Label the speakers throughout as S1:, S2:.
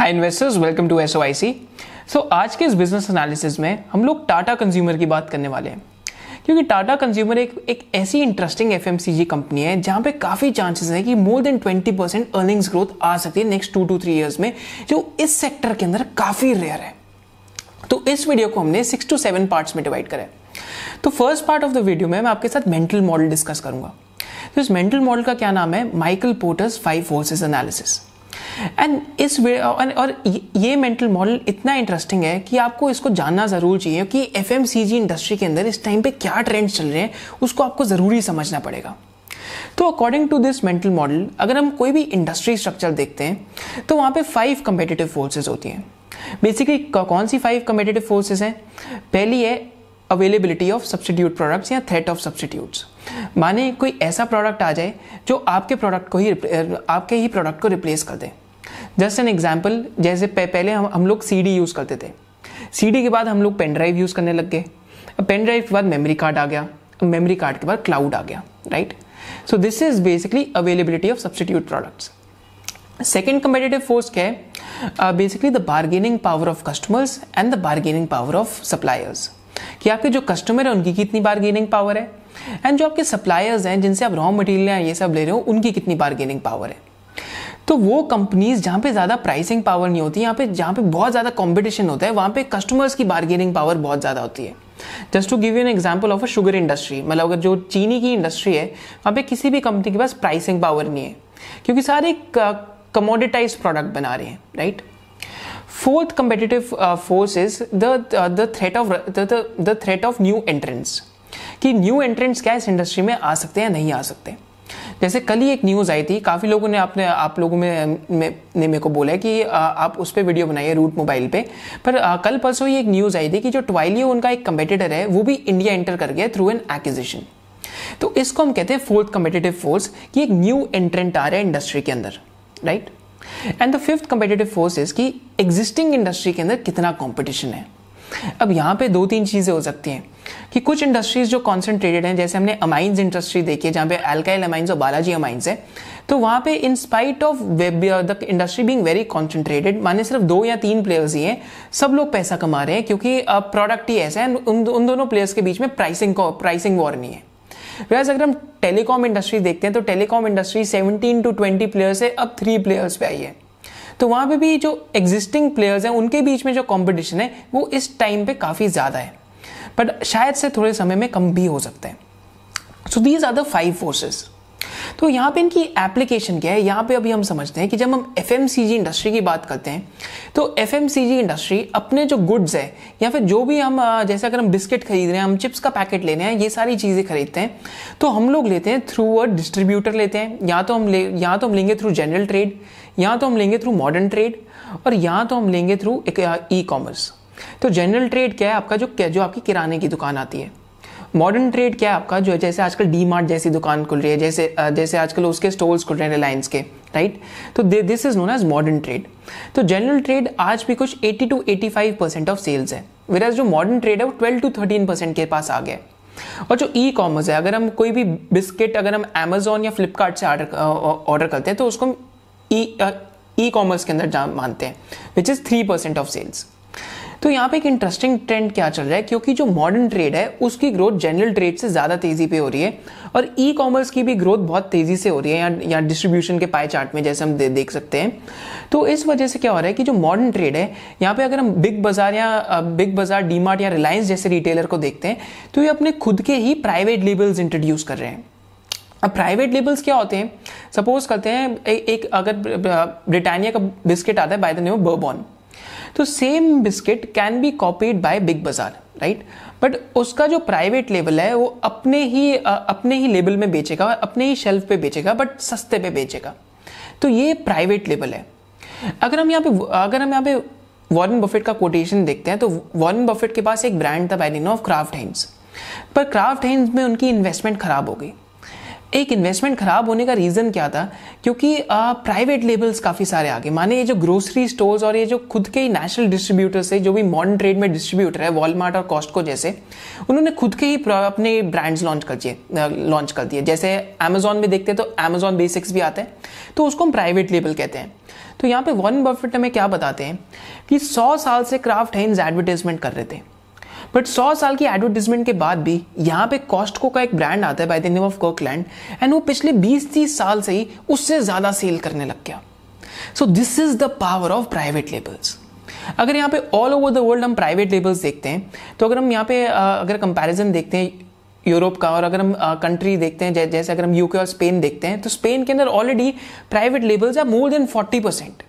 S1: High investors welcome to S O I C so आज के इस बिजनेस एनालिसिस में हम लोग टाटा कंज्यूमर की बात करने वाले हैं क्योंकि टाटा कंज्यूमर एक एक ऐसी इंटरेस्टिंग एफ कंपनी है जहाँ पे काफ़ी चांसेस हैं कि more than 20 percent earnings growth आ सकती है next two to three years में जो इस सेक्टर के अंदर काफ़ी रेयर है तो इस वीडियो को हमने सिक्स टू सेवन पार्ट्स में डिवाइड करें तो first part of the video में मैं आपके साथ मेंटल मॉडल डिस्कस करूंगा तो इस मेंटल मॉडल का क्या नाम है Michael Porter's five forces analysis and इस वे और ये मेंटल मॉडल इतना इंटरेस्टिंग है कि आपको इसको जानना ज़रूर चाहिए कि एफ इंडस्ट्री के अंदर इस टाइम पे क्या ट्रेंड्स चल रहे हैं उसको आपको ज़रूरी समझना पड़ेगा तो according to this mental model अगर हम कोई भी इंडस्ट्री स्ट्रक्चर देखते हैं तो वहां पे फाइव कंपेटेटिव फोर्सेज होती हैं बेसिकली कौन सी फाइव कंपेटेटिव फोर्सेज हैं पहली है अवेलेबिलिटी ऑफ सब्सिट्यूट प्रोडक्ट्स या थ्रेट ऑफ सब्सटीट्यूट्स माने कोई ऐसा प्रोडक्ट आ जाए जो आपके प्रोडक्ट को ही आपके ही प्रोडक्ट को रिप्लेस कर दे जस्ट एन एग्जाम्पल जैसे पहले हम हम लोग सी यूज़ करते थे सी के बाद हम लोग पेन ड्राइव यूज़ करने लग गए पेन ड्राइव के बाद मेमोरी कार्ड आ गया मेमोरी कार्ड के बाद क्लाउड आ गया right so this is basically availability of substitute products second competitive force क्या है basically the bargaining power of customers and the bargaining power of suppliers कि आपके जो कस्टमर है उनकी कितनी बार्गेनिंग पावर है एंड जो आपके सप्लायर्स हैं जिनसे आप रॉ मटेरियल ये सब ले रहे हो उनकी कितनी बारगेनिंग पावर है तो वो कंपनीज जहाँ पे ज़्यादा प्राइसिंग पावर नहीं होती यहाँ पे जहाँ पे बहुत ज़्यादा कंपटीशन होता है वहाँ पे कस्टमर्स की बार्गेनिंग पावर बहुत ज़्यादा होती है just to give you an example of a sugar industry मतलब अगर जो चीनी की इंडस्ट्री है वहाँ पे किसी भी कंपनी के पास प्राइसिंग पावर नहीं है क्योंकि सारे कमोडिटाइज प्रोडक्ट बना रहे हैं right fourth competitive force uh, is is of uh, the threat of the, कि न्यू एंट्रेंस क्या इस इंडस्ट्री में आ सकते हैं नहीं आ सकते जैसे कल ही एक न्यूज़ आई थी काफ़ी लोगों ने आपने आप लोगों में, ने मेरे को बोला है कि आ, uh, आप उस पर वीडियो बनाइए रूट मोबाइल पे पर आ, uh, कल परसों ही एक न्यूज़ आई थी कि जो ट्वाइलियो उनका एक कंपेटिटर है वो भी इंडिया एंटर कर गया थ्रू एन एक्विजिशन तो इसको हम कहते हैं फोर्थ कम्पिटेटिव फोर्स कि एक न्यू एंट्रेंट आ रहा है इंडस्ट्री के अंदर right and the fifth competitive force is कि एग्जिस्टिंग इंडस्ट्री के अंदर कितना कॉम्पिटिशन है अब यहाँ पे दो तीन चीज़ें हो सकती हैं कि कुछ इंडस्ट्रीज़ जो कॉन्सेंट्रेटेड हैं जैसे हमने अमाइंस इंडस्ट्री देखी है जहाँ पे एल्काइल अमाइंस और बालाजी अमाइंस है तो वहाँ पे in spite of web the industry being very concentrated माने सिर्फ दो या तीन प्लेयर्स ही हैं सब लोग पैसा कमा रहे हैं क्योंकि प्रोडक्ट uh, ही ऐसा है उन, उन दोनों प्लेयर्स के बीच में प्राइसिंग प्राइसिंग वॉर नहीं है वैस अगर हम टेलीकॉम इंडस्ट्री देखते हैं तो टेलीकॉम इंडस्ट्री 17 टू 20 प्लेयर्स है अब थ्री प्लेयर्स पे आई है तो वहां पे भी जो एग्जिस्टिंग प्लेयर्स हैं उनके बीच में जो कॉम्पिटिशन है वो इस टाइम पे काफ़ी ज़्यादा है बट शायद से थोड़े समय में कम भी हो सकते हैं so these are the five forces तो यहाँ पे इनकी एप्लीकेशन क्या है यहाँ पे अभी हम समझते हैं कि जब हम एफ इंडस्ट्री की बात करते हैं तो एफ इंडस्ट्री अपने जो गुड्स है या फिर जो भी हम जैसे अगर हम बिस्किट खरीद रहे हैं हम चिप्स का पैकेट ले रहे हैं ये सारी चीज़ें खरीदते हैं तो हम लोग लेते हैं थ्रू अ डिस्ट्रीब्यूटर लेते हैं या तो हम ले या तो हम लेंगे थ्रू जनरल ट्रेड या तो हम लेंगे थ्रू मॉडर्न ट्रेड और या तो हम लेंगे थ्रू ई कॉमर्स तो जनरल ट्रेड क्या है आपका जो जो आपकी किराने की दुकान आती है मॉडर्न ट्रेड क्या है आपका जो जैसे आजकल डी मार्ट जैसी दुकान खुल रही है जैसे जैसे आजकल उसके स्टोर्स खुल रहे हैं रिलायंस के राइट तो this is known as modern trade तो जनरल ट्रेड आज भी कुछ 80 टू 85 परसेंट ऑफ सेल्स है वेराज जो मॉडर्न ट्रेड है वो 12 टू 13 परसेंट के पास आ गया और जो ई कॉमर्स है अगर हम कोई भी बिस्किट अगर हम एमेजोन या फ्लिपकार्ट से ऑर्डर करते हैं तो उसको हम ई ई कॉमर्स के अंदर मानते हैं which is three percent of sales तो यहाँ पे एक इंटरेस्टिंग ट्रेंड क्या चल रहा है क्योंकि जो मॉडर्न ट्रेड है उसकी ग्रोथ जनरल ट्रेड से ज़्यादा तेज़ी पे हो रही है और ई कॉमर्स की भी ग्रोथ बहुत तेज़ी से हो रही है या, या डिस्ट्रीब्यूशन के पाए चार्ट में जैसे हम दे, देख सकते हैं तो इस वजह से क्या हो रहा है कि जो मॉडर्न ट्रेड है यहाँ पे अगर हम बिग बाज़ार या बिग बाज़ार डी या रिलायंस जैसे रिटेलर को देखते हैं तो ये अपने खुद के ही प्राइवेट लेबल्स इंट्रोड्यूस कर रहे हैं अब प्राइवेट लेबल्स क्या होते हैं सपोज करते हैं ए, एक अगर ब्रिटानिया का बिस्किट आता है बाय द नेम बर्बॉन तो same biscuit can be copied by Big Bazaar right but उसका जो प्राइवेट लेबल है वो अपने ही अपने ही लेबल में बेचेगा अपने ही शेल्फ पे बेचेगा बट सस्ते पे बेचेगा तो ये प्राइवेट लेबल है अगर हम यहाँ पे अगर हम यहाँ पे वॉरेन बफेट का कोटेशन देखते हैं तो वॉरेन बफेट के पास एक ब्रांड था by name of Kraft Heinz पर क्राफ्ट हेन्स में उनकी इन्वेस्टमेंट खराब हो गई एक इन्वेस्टमेंट ख़राब होने का रीज़न क्या था क्योंकि प्राइवेट लेबल्स काफ़ी सारे आ गए माने ये जो ग्रोसरी स्टोर्स और ये जो खुद के ही नेशनल डिस्ट्रीब्यूटर्स है जो भी मॉडर्न ट्रेड में डिस्ट्रीब्यूटर है वॉलमार्ट और कॉस्टको जैसे उन्होंने खुद के ही अपने ब्रांड्स लॉन्च कर दिए लॉन्च कर दिए जैसे अमेजोन में देखते हैं तो अमेजोन बेसिक्स भी आते हैं तो उसको हम प्राइवेट लेबल कहते हैं तो यहाँ पर वॉरेन बफेट हमें क्या बताते हैं कि सौ साल से क्राफ्ट हेन्स एडवर्टाइजमेंट कर रहे थे बट सौ साल की एडवर्टीजमेंट के बाद भी यहाँ पे कॉस्टको का एक ब्रांड आता है by the name of Cookland and वो पिछले 20-30 साल से ही उससे ज़्यादा सेल करने लग गया so this is the power of private labels अगर यहाँ पे ऑल ओवर द वर्ल्ड हम प्राइवेट लेबल्स देखते हैं तो अगर हम यहाँ पे अगर कंपेरिजन देखते हैं यूरोप का और अगर हम कंट्री देखते हैं जै, जैसे अगर हम यूके और स्पेन देखते हैं तो स्पेन के अंदर already private labels are more than forty percent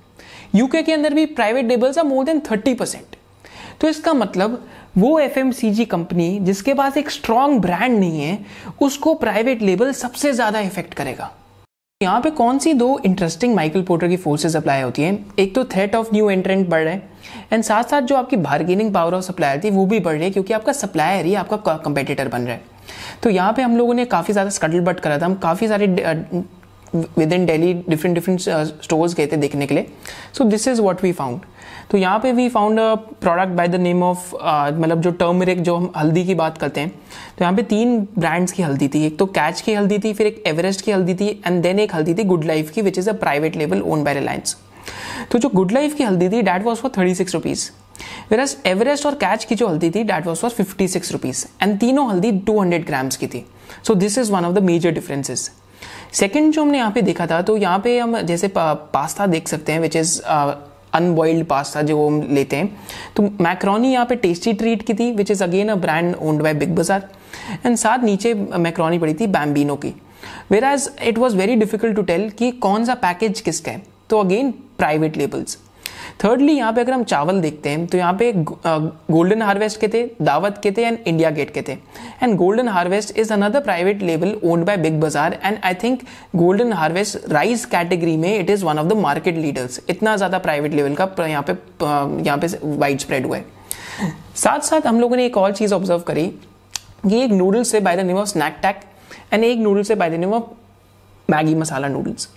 S1: UK के अंदर भी private labels are more than thirty percent तो इसका मतलब वो एफ कंपनी जिसके पास एक स्ट्रांग ब्रांड नहीं है उसको प्राइवेट लेबल सबसे ज़्यादा इफेक्ट करेगा यहाँ पे कौन सी दो इंटरेस्टिंग माइकल पोर्टर की फोर्सेज अप्लाई होती हैं एक तो थ्रेट ऑफ न्यू एंट्रेंट बढ़ रहे हैं एंड साथ साथ जो आपकी बार्गेनिंग पावर ऑफ सप्लायर थी वो भी बढ़ रही है क्योंकि आपका सप्लायर ही आपका कंपेटिटर बन रहा है तो यहाँ पे हम लोगों ने काफ़ी ज़्यादा स्कटल बट करा था हम काफ़ी सारे within Delhi different different stores गए थे देखने के लिए so this is what we found तो यहाँ पे we found a product by the name of मतलब जो टर्मरिक जो हम हल्दी की बात करते हैं तो यहाँ पे तीन ब्रांड्स की हल्दी थी एक तो कैच की हल्दी थी फिर एक एवरेस्ट की हल्दी थी एंड देन एक हल्दी थी गुड लाइफ की विच इज़ अ प्राइवेट लेवल ओन बाय रिलायंस तो जो गुड लाइफ की हल्दी थी that was for thirty six rupees versus Everest और कैच की जो हल्दी थी that was for fifty six rupees and तीनों हल्दी टू हंड्रेड ग्राम्स की थी so this is one of the major differences second जो हमने यहाँ पे देखा था तो यहाँ पे हम जैसे पास्ता देख सकते हैं विच इज़ अनबॉइल्ड पास्ता जो हम लेते हैं तो मैक्रोनी यहाँ पे टेस्टी ट्रीट की थी which is again a brand owned by Big Bazaar and साथ नीचे मैक्रोनी पड़ी थी बैम्बिनो की whereas it was very difficult to tell कि कौन सा पैकेज किसका है तो अगेन प्राइवेट लेबल्स थर्डली यहाँ पे अगर हम चावल देखते हैं तो यहाँ पे गोल्डन हार्वेस्ट के थे दावत के थे एंड इंडिया गेट के थे and Golden Harvest is another private लेवल owned by Big Bazaar and I think Golden Harvest rice category में it is one of the market leaders इतना ज़्यादा प्राइवेट लेवल का यहाँ पे यहाँ पे वाइड स्प्रेड हुआ है साथ साथ हम लोगों ने एक और चीज़ ऑब्जर्व करी कि एक नूडल्स से by the name of Snack Tac and एक नूडल्स से by the name of Maggi masala noodles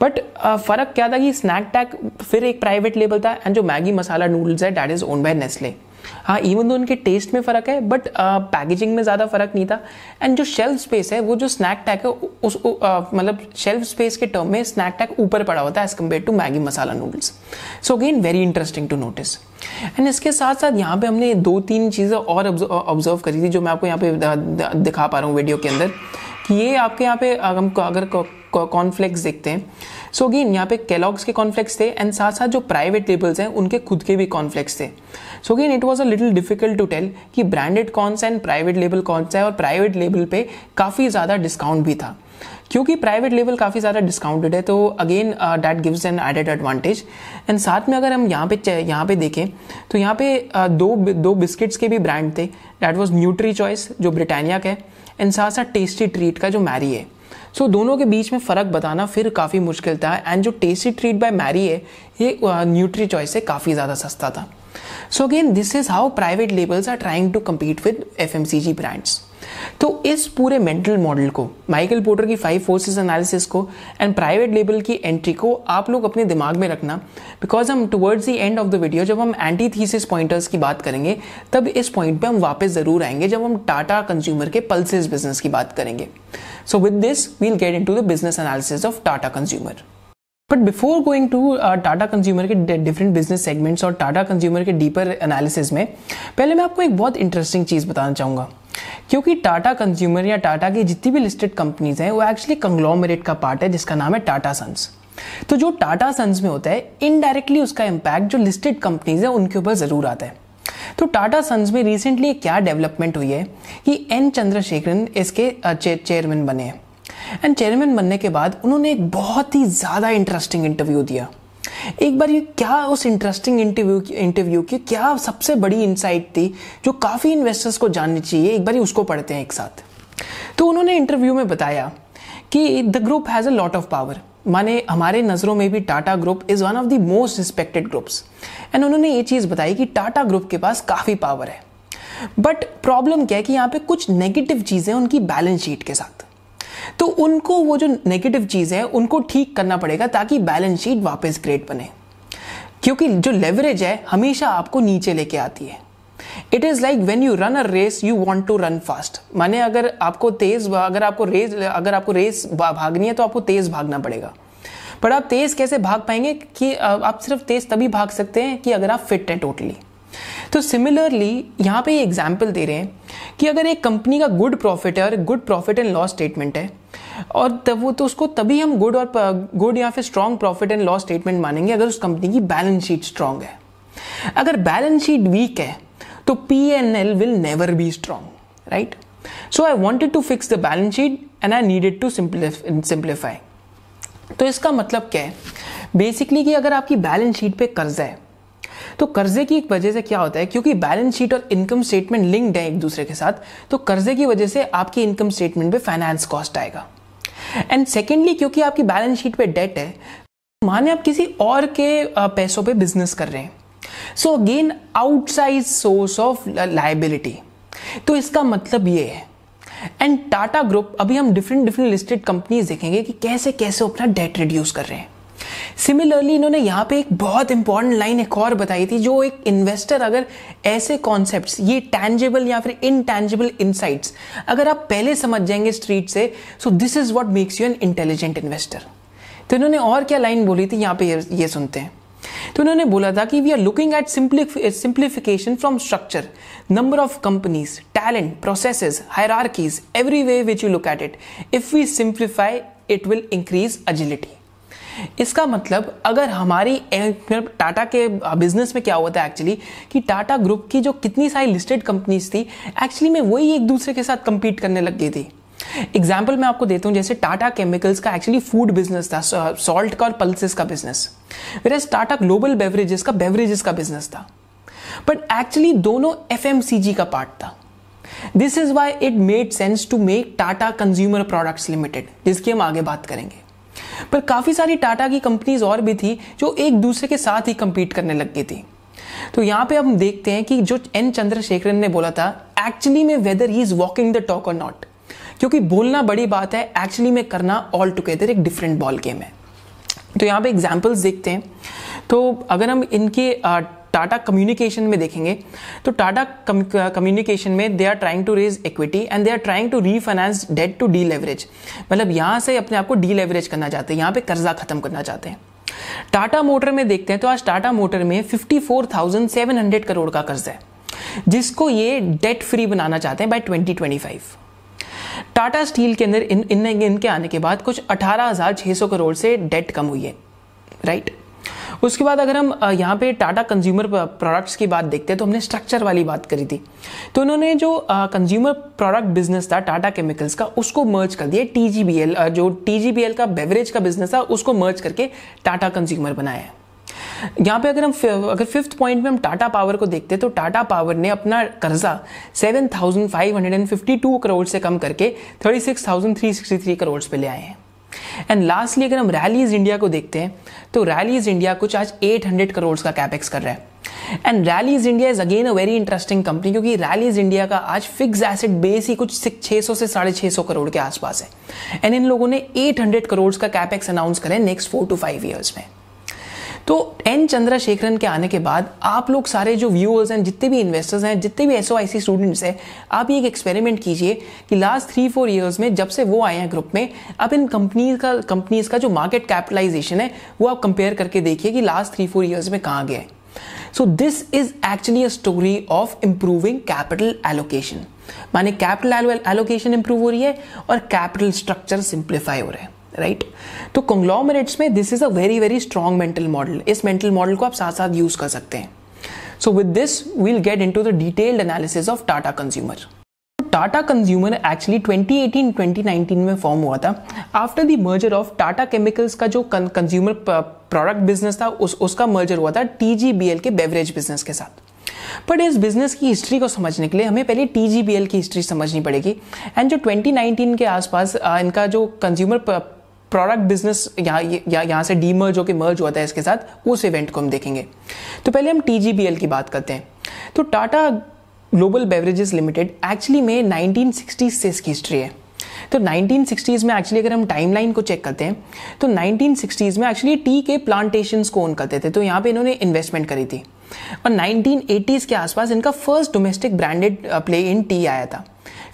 S1: but uh, फ़र्क क्या था कि स्नैक टैक फिर एक प्राइवेट लेबल था एंड जो मैगी मसाला नूडल्स है that is owned by Nestle हाँ इवन तो उनके टेस्ट में फ़र्क है बट पैकेजिंग uh, में ज़्यादा फ़र्क नहीं था एंड जो शेल्फ स्पेस है वो जो स्नैक टैक है उस uh, मतलब शेल्फ स्पेस के टर्म में स्नैक टैक ऊपर पड़ा होता है as compare to Maggi masala noodles so again very interesting to notice and इसके साथ साथ यहाँ पे हमने दो तीन चीज़ें और ऑब्जर्व करी थी जो मैं आपको यहाँ पे दिखा पा रहा हूँ वीडियो के अंदर ये आपके यहाँ पे हम अगर कॉन्फ्लेक्स देखते हैं सो अगेन यहाँ पे कैलॉग्स के कॉन्फ्लेक्स थे एंड साथ साथ जो प्राइवेट लेबल्स हैं उनके खुद के भी कॉन्फ्लेक्स थे so again it was a little difficult to tell कि ब्रांडेड कौन सा एंड प्राइवेट लेबल कौन सा है और प्राइवेट लेबल पे काफ़ी ज़्यादा डिस्काउंट भी था क्योंकि प्राइवेट लेवल काफ़ी ज़्यादा डिस्काउंटेड है तो again that gives an added advantage and साथ में अगर हम यहाँ पे यहाँ पे देखें तो यहाँ पे uh, दो दो बिस्किट्स के भी ब्रांड थे डैट वॉज न्यूट्री चॉइस जो ब्रिटानिया का है एंड साथ साथ टेस्टी ट्रीट का जो मैरी है सो so, दोनों के बीच में फ़र्क बताना फिर काफ़ी मुश्किल था एंड जो टेस्टी ट्रीट बाय मैरी है ये न्यूट्री चॉइस से काफ़ी ज़्यादा सस्ता था so again this is how private labels are trying to compete with F brands तो इस पूरे मेंटल मॉडल को माइकल पोटर की फाइव फोर्सेस एनालिसिस को एंड प्राइवेट लेबल की एंट्री को आप लोग अपने दिमाग में रखना बिकॉज हम towards the end of the video जब हम एंटी थीसिस पॉइंटर्स की बात करेंगे तब इस पॉइंट पे हम वापस ज़रूर आएंगे जब हम टाटा कंज्यूमर के पल्सिस बिजनेस की बात करेंगे so with this we'll get into the business analysis of Tata consumer but before going to Tata consumer के डिफरेंट बिजनेस सेगमेंट्स और टाटा कंज्यूमर के डीपर एनालिसिस में पहले मैं आपको एक बहुत इंटरेस्टिंग चीज़ बताना चाहूंगा क्योंकि टाटा कंज्यूमर या टाटा की जितनी भी लिस्टेड कंपनीज हैं वो एक्चुअली कंग्लॉमरेट का पार्ट है जिसका नाम है टाटा सन्स तो जो टाटा सन्स में होता है इनडायरेक्टली उसका इम्पैक्ट जो लिस्टेड कंपनीज है उनके ऊपर ज़रूर आता है तो टाटा सन्स में रिसेंटली क्या डेवलपमेंट हुई है कि एन चंद्रशेखरन इसके चेयरमैन uh, बने हैं एंड चेयरमैन बनने के बाद उन्होंने एक बहुत ही ज़्यादा इंटरेस्टिंग इंटरव्यू दिया एक बार ये क्या उस इंटरेस्टिंग इंटरव्यू इंटरव्यू की क्या सबसे बड़ी इंसाइट थी जो काफ़ी इन्वेस्टर्स को जाननी चाहिए एक बार उसको पढ़ते हैं एक साथ तो उन्होंने इंटरव्यू में बताया कि the group has a lot of power माने हमारे नज़रों में भी Tata group is one of the most respected groups and उन्होंने ये चीज़ बताई कि टाटा ग्रुप के पास काफ़ी पावर है बट प्रॉब्लम क्या है कि यहाँ पे कुछ नेगेटिव चीज़ें उनकी बैलेंस शीट के साथ तो उनको वो जो नेगेटिव चीज़ है उनको ठीक करना पड़ेगा ताकि बैलेंस शीट वापस ग्रेट बने क्योंकि जो लेवरेज है हमेशा आपको नीचे लेके आती है it is like when you run a race you want to run fast माने अगर आपको तेज़ अगर आपको रेस अगर आपको रेस भागनी है तो आपको तेज़ भागना पड़ेगा पर आप तेज़ कैसे भाग पाएंगे कि आप सिर्फ तेज़ तभी भाग सकते हैं कि अगर आप फिट हैं टोटली totally. तो सिमिलरली यहाँ पे एग्जाम्पल दे रहे हैं कि अगर एक कंपनी का गुड प्रॉफिट है और good profit and loss statement है और तब वो तो उसको तभी हम गुड और गुड या फिर strong profit and loss statement मानेंगे अगर उस कंपनी की बैलेंस शीट स्ट्रांग है अगर बैलेंस शीट वीक है तो P N L will never be strong right so I wanted to fix the balance sheet and I needed to simplify तो इसका मतलब क्या है बेसिकली कि अगर आपकी बैलेंस शीट पे कर्जा है तो कर्जे की वजह से क्या होता है क्योंकि बैलेंस शीट और इनकम स्टेटमेंट लिंक्ड है एक दूसरे के साथ तो कर्जे की वजह से आपकी इनकम स्टेटमेंट पे फाइनेंस कॉस्ट आएगा एंड सेकेंडली क्योंकि आपकी बैलेंस शीट पे डेट है माने आप किसी और के पैसों पे बिजनेस कर रहे हैं so again outside source of liability तो इसका मतलब ये है एंड टाटा ग्रुप अभी हम डिफरेंट डिफरेंट लिस्टेड कंपनीज देखेंगे कि कैसे कैसे अपना डेट रिड्यूस कर रहे हैं सिमिलरली इन्होंने यहाँ पे एक बहुत इंपॉर्टेंट लाइन एक और बताई थी जो एक इन्वेस्टर अगर ऐसे कॉन्सेप्ट्स ये टैंजेबल या फिर इनटैंजेबल इनसाइट्स अगर आप पहले समझ जाएंगे स्ट्रीट से so this is what makes you an intelligent investor तो इन्होंने और क्या लाइन बोली थी यहाँ पे ये, सुनते हैं तो उन्होंने बोला था कि we are looking at simplification from structure number of companies talent process hierarchies every way which you look at it if we simplify it will increase agility इसका मतलब अगर हमारी टाटा के बिजनेस में क्या हुआ था एक्चुअली कि टाटा ग्रुप की जो कितनी सारी लिस्टेड कंपनीज थी एक्चुअली में वही एक दूसरे के साथ कंपीट करने लग गई थी एग्जाम्पल मैं आपको देता हूं जैसे टाटा केमिकल्स का एक्चुअली फूड बिजनेस था सॉल्ट का और पल्सेस का business where Tata global beverages का बेवरेजेस का बिजनेस था बट एक्चुअली दोनों एफ का पार्ट था this is why it made sense to make Tata consumer products limited जिसकी हम आगे बात करेंगे पर काफ़ी सारी टाटा की कंपनीज और भी थी जो एक दूसरे के साथ ही कंपीट करने लग गई थी तो यहां पे हम देखते हैं कि जो एन चंद्रशेखरन ने बोला था एक्चुअली में whether he is walking the talk और नॉट क्योंकि बोलना बड़ी बात है एक्चुअली में करना ऑल टुगेदर एक डिफरेंट बॉल गेम है तो यहां पे एग्जाम्पल्स देखते हैं तो अगर हम इनके टाटा कम्युनिकेशन में देखेंगे तो टाटा कम्युनिकेशन में they are trying to raise equity and they are trying to refinance debt to deleverage मतलब यहां से अपने आप को डी लेवरेज करना चाहते हैं यहां पे कर्जा खत्म करना चाहते हैं टाटा मोटर में देखते हैं तो आज टाटा मोटर में 54,700 करोड़ का कर्जा है जिसको ये डेट फ्री बनाना चाहते हैं बाय 2025 टाटा स्टील के अंदर इन, इन, इनके आने के बाद कुछ 18,600 करोड़ से डेट कम हुई है राइट उसके बाद अगर हम यहाँ पे टाटा कंज्यूमर प्रोडक्ट्स की बात देखते हैं तो हमने स्ट्रक्चर वाली बात करी थी तो उन्होंने जो कंज्यूमर प्रोडक्ट बिजनेस था टाटा केमिकल्स का उसको मर्ज कर दिया टीजीबीएल जो टीजीबीएल का बेवरेज का बिजनेस था उसको मर्ज करके टाटा कंज्यूमर बनाया है यहाँ पे अगर हम अगर फिफ्थ पॉइंट में हम टाटा पावर को देखते हैं तो टाटा पावर ने अपना कर्जा 7,552 करोड़ से कम करके 36,363 करोड़ पे ले आए हैं एंड लास्टली अगर हम रैलीज इंडिया को देखते हैं तो रैलीज इंडिया कुछ आज 800 करोड़ का कैपेक्स कर रहा है and Rallis India is again a very interesting company क्योंकि रैलीज इंडिया का आज फिक्स एसेट बेस ही कुछ छह सौ से साढ़े छह सौ करोड़ के आसपास है एंड इन लोगों ने एट हंड्रेड करोड़ का कैपेक्स अनाउंस करें next four to five years में तो एन चंद्रशेखरन के आने के बाद आप लोग सारे जो व्यूअर्स हैं जितने भी इन्वेस्टर्स हैं जितने भी एस स्टूडेंट्स हैं आप ये एक एक्सपेरिमेंट कीजिए कि लास्ट थ्री फोर ईयर्स में जब से वो आए हैं ग्रुप में आप इन कंपनीज का कंपनीज का जो मार्केट कैपिटलाइजेशन है वो आप कंपेयर करके देखिए कि लास्ट थ्री फोर ईयर्स में कहाँ गए so this is actually a story of improving capital allocation माने कैपिटल एलोकेशन इंप्रूव हो रही है और कैपिटल स्ट्रक्चर सिंप्लीफाई हो रहा है राइट तो कंग्लॉमरेट्स में this is a very very strong mental model इस मेंटल मॉडल को आप साथ साथ यूज़ कर सकते हैं so with this we'll get into the detailed analysis of Tata consumer Tata consumer actually 2018 2019 में फॉर्म हुआ था after the merger of Tata chemicals का जो कंज्यूमर प्रोडक्ट बिजनेस था उस उसका मर्जर हुआ था टीजीबीएल के बेवरेज बिजनेस के साथ पर इस बिजनेस की हिस्ट्री को समझने के लिए हमें पहले टीजीबीएल की हिस्ट्री समझनी पड़ेगी एंड जो 2019 के आसपास इनका जो कंज्यूमर प्रोडक्ट बिजनेस यहाँ यहाँ यहाँ से डीमर्ज होकर मर्ज होता है इसके साथ उस इवेंट को हम देखेंगे तो पहले हम टी की बात करते हैं तो Tata global beverages limited actually में नाइनटीन से इसकी हिस्ट्री है तो 1960s में एक्चुअली अगर हम टाइमलाइन को चेक करते हैं तो 1960s में एक्चुअली टी के प्लांटेशंस को ओन करते थे तो यहाँ पे इन्होंने इन्वेस्टमेंट करी थी और 1980s के आसपास इनका first domestic branded play in tea आया था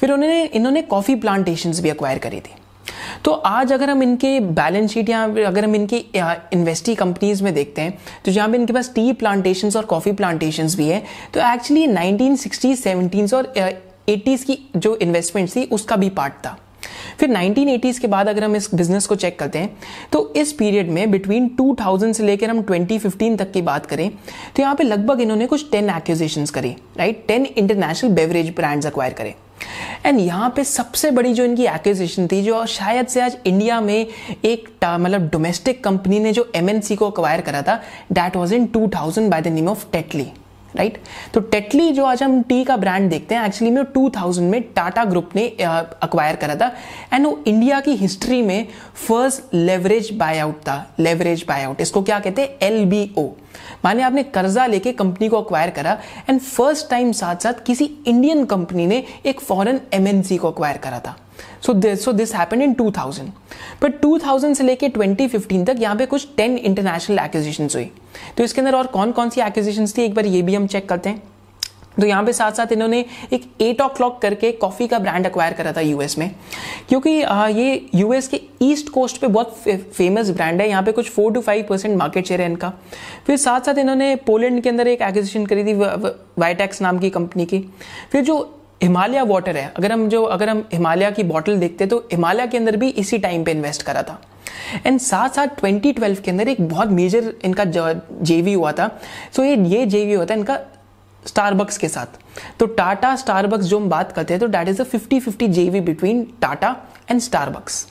S1: फिर उन्होंने इन्होंने कॉफ़ी प्लांटेशंस भी एक्वायर करी थी तो आज अगर हम इनके बैलेंस शीट या अगर हम इनकी इन्वेस्टी कंपनीज में देखते हैं तो जहाँ पे इनके पास टी प्लांटेशंस और कॉफ़ी प्लांटेशंस भी है तो एक्चुअली नाइनटीन सिक्सटी सेवनटीन्स और एटीज़ की जो इन्वेस्टमेंट थी उसका भी पार्ट था फिर 1980s के बाद अगर हम इस बिजनेस को चेक करते हैं तो इस पीरियड में बिटवीन 2000 से लेकर हम 2015 तक की बात करें तो यहाँ पे लगभग इन्होंने कुछ 10 एक्विजिशन करे right 10 international beverage brands acquire करें एंड यहाँ पे सबसे बड़ी जो इनकी एक्विजिशन थी जो शायद से आज इंडिया में एक मतलब डोमेस्टिक कंपनी ने जो एमएनसी को अक्वायर करा था that was in 2000 by the name of Tetley right right? तो टेटली जो आज हम टी का ब्रांड देखते हैं एक्चुअली में 2000 में टाटा ग्रुप ने अक्वायर करा था एंड वो इंडिया की हिस्ट्री में फर्स्ट लेवरेज बायआउट था लेवरेज बायआउट इसको क्या कहते हैं एल बी ओ माने आपने कर्जा लेके कंपनी को अक्वायर करा एंड फर्स्ट टाइम साथ साथ किसी इंडियन कंपनी ने एक फॉरेन एमएनसी को अक्वायर करा था so this so this happen in 2000 पर 2000 से लेके 2015 तक यहाँ पे कुछ 10 इंटरनेशनल एक्विजिशन हुई तो इसके अंदर और कौन कौन सी एक्विजिशन थी एक बार ये भी हम चेक करते हैं तो यहाँ पे साथ साथ इन्होंने एक एट ओ क्लॉक करके कॉफ़ी का ब्रांड अक्वायर करा था यूएस में क्योंकि ये यूएस के ईस्ट कोस्ट पे बहुत फेमस ब्रांड है यहाँ पे कुछ four to five percent market share है इनका फिर साथ साथ इन्होंने पोलैंड के अंदर एक एक्विजिशन करी थी वाइटैक्स नाम की कंपनी की फिर जो हिमालय वाटर है अगर हम जो अगर हम हिमालय की बॉटल देखते तो हिमालय के अंदर भी इसी टाइम पे इन्वेस्ट करा था एंड साथ साथ 2012 के अंदर एक बहुत मेजर इनका जेवी हुआ था सो so ये ये जेवी हुआ था इनका स्टारबक्स के साथ तो टाटा स्टारबक्स जो हम बात करते हैं तो that is a fifty fifty JV between Tata and Starbucks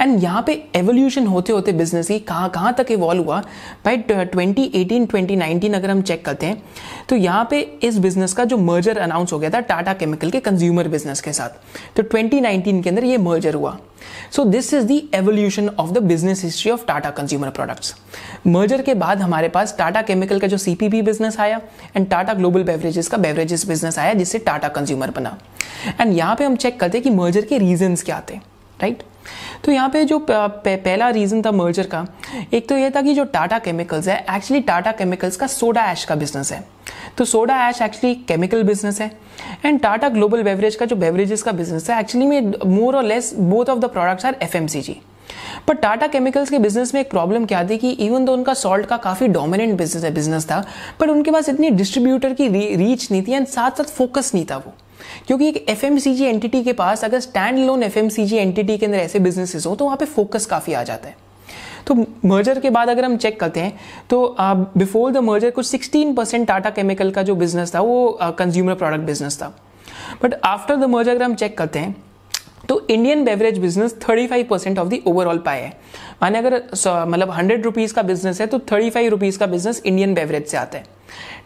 S1: and यहाँ पे एवोल्यूशन होते होते बिजनेस की कहाँ कहाँ तक इवॉल्व हुआ एटीन ट्वेंटी नाइनटीन अगर हम चेक करते हैं तो यहाँ पे इस बिजनेस का जो मर्जर अनाउंस हो गया था टाटा केमिकल के कंज्यूमर बिजनेस के साथ तो 2019 के अंदर ये मर्जर हुआ so this is the evolution of the business history of Tata consumer products merger के बाद हमारे पास टाटा केमिकल का जो सीपीबी बिजनेस आया एंड टाटा ग्लोबल बेवरेजेस का बेवरेजेस बिजनेस आया जिससे टाटा कंज्यूमर बना एंड यहाँ पे हम चेक करते हैं कि मर्जर के रीजन क्या थे राइट तो यहाँ पे जो पहला रीज़न था मर्जर का एक तो यह था कि जो टाटा केमिकल्स है एक्चुअली टाटा केमिकल्स का सोडा ऐश का बिजनेस है तो soda ash actually chemical business है एंड टाटा ग्लोबल बेवरेज का जो बेवरेजेस का बिजनेस है एक्चुअली में मोर और less both of the products are F पर टाटा केमिकल्स के बिजनेस में एक प्रॉब्लम क्या थी कि इवन तो उनका सॉल्ट का काफ़ी डोमिनेंट बिजनेस बिजनेस था पर उनके पास इतनी डिस्ट्रीब्यूटर की रीच नहीं थी एंड साथ साथ फोकस नहीं था वो क्योंकि एक एफ एंटिटी के पास अगर स्टैंड लोन एफ एंटिटी के अंदर ऐसे बिजनेसेस हो तो वहाँ पर फोकस काफ़ी आ जाता है तो मर्जर के बाद अगर हम चेक करते हैं तो बिफोर द मर्जर कुछ 16 परसेंट टाटा केमिकल का जो बिजनेस था वो कंज्यूमर प्रोडक्ट बिजनेस था बट आफ्टर द मर्जर अगर हम चेक करते हैं तो Indian beverage business 35 percent of the overall pie है माने अगर मतलब हंड्रेड रुपीज़ का बिजनेस है तो थर्टी फाइव रुपीज़ का बिजनेस इंडियन बेवरेज से आता है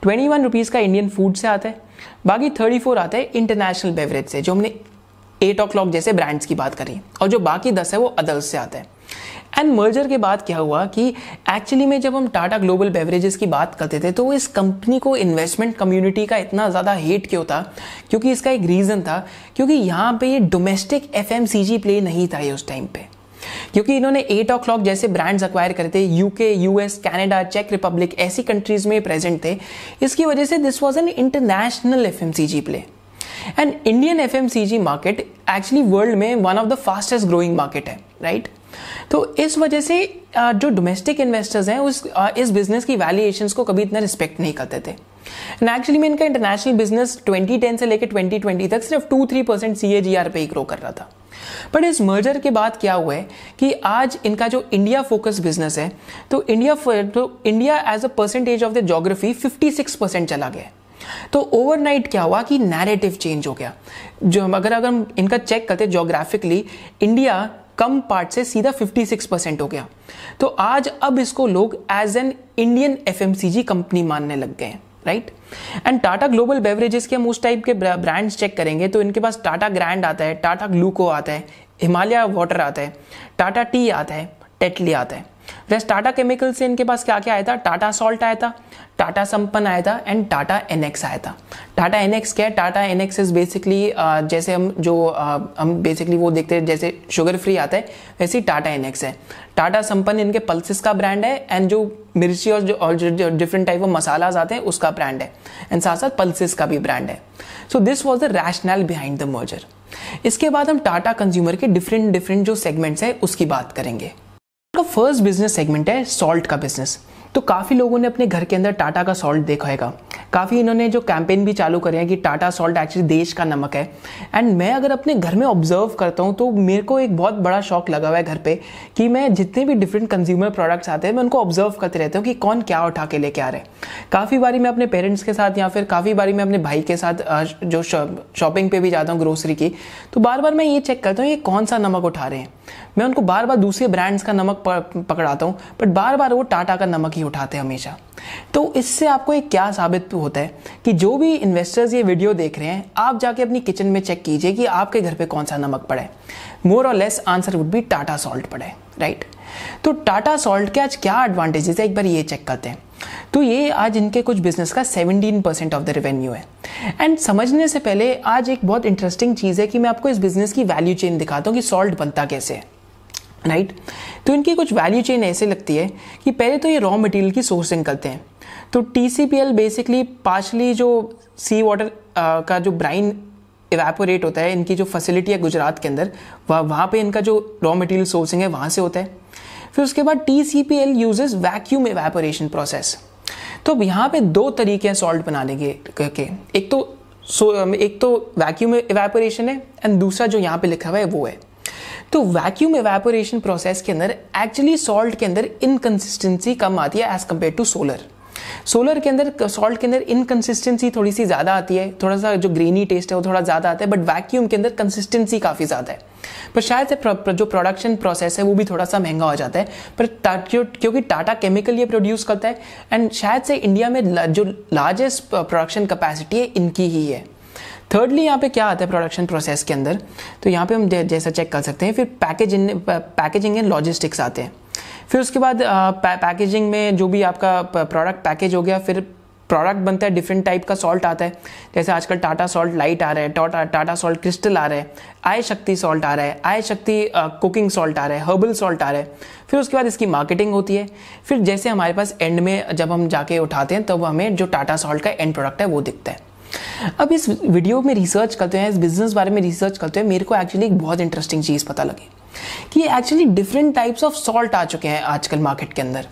S1: ट्वेंटी वन रुपीज़ का इंडियन फूड से आता है बाकी थर्टी फोर आता है इंटरनेशनल बेवरेज से जो हमने एट ओ क्लॉक जैसे ब्रांड्स की बात करी और जो बाकी दस है वो अदर्स से आता है एंड मर्जर के बाद क्या हुआ कि एक्चुअली में जब हम टाटा ग्लोबल बेवरेजेस की बात करते थे तो इस कंपनी को इन्वेस्टमेंट कम्युनिटी का इतना ज़्यादा हेट क्यों था क्योंकि इसका एक रीज़न था क्योंकि यहाँ पे ये डोमेस्टिक एफ प्ले नहीं था ये उस टाइम पे क्योंकि इन्होंने एट ओ क्लॉक जैसे ब्रांड्स अक्वायर करे थे यूके यूएस कैनेडा चेक रिपब्लिक ऐसी कंट्रीज में प्रेजेंट थे इसकी वजह से this was an international F play and Indian F market actually world में one of the fastest growing market है राइट right? तो इस वजह से जो डोमेस्टिक इन्वेस्टर्स हैं उस इस बिजनेस की वैल्यूएशन को कभी इतना रिस्पेक्ट नहीं करते थे एंड एक्चुअली में इनका इंटरनेशनल बिजनेस 2010 से लेकर 2020 तक सिर्फ टू थ्री परसेंट सी पे ही ग्रो कर रहा था बट इस मर्जर के बाद क्या हुआ है कि आज इनका जो इंडिया फोकस बिजनेस है तो इंडिया तो India as a percentage of the geography 56 percent चला गया तो ओवरनाइट क्या हुआ कि नैरेटिव चेंज हो गया जो अगर अगर हम इनका चेक करते जोग्राफिकली इंडिया कम पार्ट से सीधा 56 परसेंट हो गया तो आज अब इसको लोग as an Indian F company मानने लग गए हैं right and Tata global beverages के हम उस टाइप के ब्रांड्स चेक करेंगे तो इनके पास टाटा ग्रैंड आता है टाटा ग्लूको आता है हिमालय वाटर आता है टाटा टी आता है टेटली आता है वैसे टाटा केमिकल से इनके पास क्या क्या आया था टाटा सॉल्ट आया था टाटा संपन्न आया था एंड टाटा एनएक्स आया था टाटा एनएक्स क्या है टाटा एनएक्स इज बेसिकली जैसे हम जो uh, हम बेसिकली वो देखते हैं जैसे शुगर फ्री आता है वैसे ही टाटा एनएक्स है टाटा संपन्न इनके पल्सिस का ब्रांड है एंड जो मिर्ची और जो और डिफरेंट टाइप ऑफ मसालाज आते हैं उसका ब्रांड है एंड साथ साथ पल्सिस का भी ब्रांड है so this was the rationale behind the merger इसके बाद हम टाटा कंज्यूमर के डिफरेंट डिफरेंट जो सेगमेंट्स है उसकी बात करेंगे फर्स्ट बिजनेस सेगमेंट है सॉल्ट का बिजनेस तो काफ़ी लोगों ने अपने घर के अंदर टाटा का सॉल्ट देखा होगा काफ़ी इन्होंने जो कैंपेन भी चालू करे हैं कि टाटा सॉल्ट एक्चुअली देश का नमक है एंड मैं अगर अपने घर में ऑब्जर्व करता हूँ तो मेरे को एक बहुत बड़ा शौक लगा हुआ है घर पे कि मैं जितने भी डिफरेंट कंज्यूमर प्रोडक्ट्स आते हैं मैं उनको ऑब्जर्व करते रहता हूँ कि कौन क्या उठा के लेके आ रहे हैं काफ़ी बारी मैं अपने पेरेंट्स के साथ या फिर काफ़ी बारी मैं अपने भाई के साथ जो शॉपिंग पे भी जाता हूँ ग्रोसरी की तो बार बार मैं ये चेक करता हूँ ये कौन सा नमक उठा रहे हैं मैं उनको बार बार दूसरे ब्रांड्स का नमक पकड़ाता हूँ बट बार बार वो टाटा का नमक ही ही उठाते हमेशा तो इससे आपको एक क्या साबित होता है कि जो भी इन्वेस्टर्स ये वीडियो देख रहे हैं आप जाके अपनी किचन में चेक कीजिए कि आपके घर पे कौन सा नमक पड़े मोर और less answer would be Tata salt पड़े राइट तो टाटा सॉल्ट के आज क्या एडवांटेजेस है एक बार ये चेक करते हैं तो ये आज इनके कुछ बिजनेस का 17 परसेंट ऑफ द रेवेन्यू है एंड समझने से पहले आज एक बहुत इंटरेस्टिंग चीज़ है कि मैं आपको इस बिजनेस की वैल्यू चेन दिखाता हूं कि सॉल्ट बनता कैसे है राइट right? तो इनकी कुछ वैल्यू चेन ऐसे लगती है कि पहले तो ये रॉ मटेरियल की सोर्सिंग करते हैं तो टी बेसिकली पार्शली जो सी वाटर uh, का जो ब्राइन इवेपोरेट होता है इनकी जो फैसिलिटी है गुजरात के अंदर वह वहाँ पे इनका जो रॉ मटेरियल सोर्सिंग है वहाँ से होता है फिर उसके बाद T C P L uses vacuum evaporation process तो अब यहाँ पे दो तरीके हैं सॉल्ट बनाने के, एक तो सो एक तो वैक्यूम इवेपोरेशन है एंड दूसरा जो यहाँ पे लिखा हुआ है वो है तो वैक्यूम एवेपोरेशन प्रोसेस के अंदर एक्चुअली सॉल्ट के अंदर इनकन्सिस्टेंसी कम आती है as compare to solar solar के अंदर सॉल्ट के अंदर इनकन्सिस्टेंसी थोड़ी सी ज़्यादा आती है थोड़ा सा जो ग्रेनी टेस्ट है वो थोड़ा ज़्यादा आता है बट वैक्यूम के अंदर कंसिस्टेंसी काफ़ी ज़्यादा है पर शायद से जो प्रोडक्शन प्रोसेस है वो भी थोड़ा सा महंगा हो जाता है पर क्योंकि टाटा केमिकल ये प्रोड्यूस करता है एंड शायद से इंडिया में जो लार्जेस्ट प्रोडक्शन कैपेसिटी है इनकी ही है थर्डली यहाँ पे क्या आता है प्रोडक्शन प्रोसेस के अंदर तो यहाँ पे हम जैसा चेक कर सकते हैं फिर पैकेजिंग पैकेजिंग एंड लॉजिस्टिक्स आते हैं फिर उसके बाद पैकेजिंग में जो भी आपका प्रोडक्ट पैकेज हो गया फिर प्रोडक्ट बनता है डिफरेंट टाइप का सॉल्ट आता है जैसे आजकल टाटा सॉल्ट लाइट आ रहा है टाटा टाटा सॉल्ट क्रिस्टल आ रहा है आय शक्ति सॉल्ट आ रहा है आय शक्ति कुकिंग सॉल्ट आ रहा है हर्बल सॉल्ट आ रहा है फिर उसके बाद इसकी मार्केटिंग होती है फिर जैसे हमारे पास एंड में जब हम जाके उठाते हैं तब तो हमें जो टाटा सॉल्ट का एंड प्रोडक्ट है वो दिखता है अब इस वीडियो में रिसर्च करते हैं इस बिजनेस बारे में रिसर्च करते हैं मेरे को एक्चुअली एक बहुत इंटरेस्टिंग चीज़ पता लगी कि actually different types of salt आ चुके हैं आजकल मार्केट के अंदर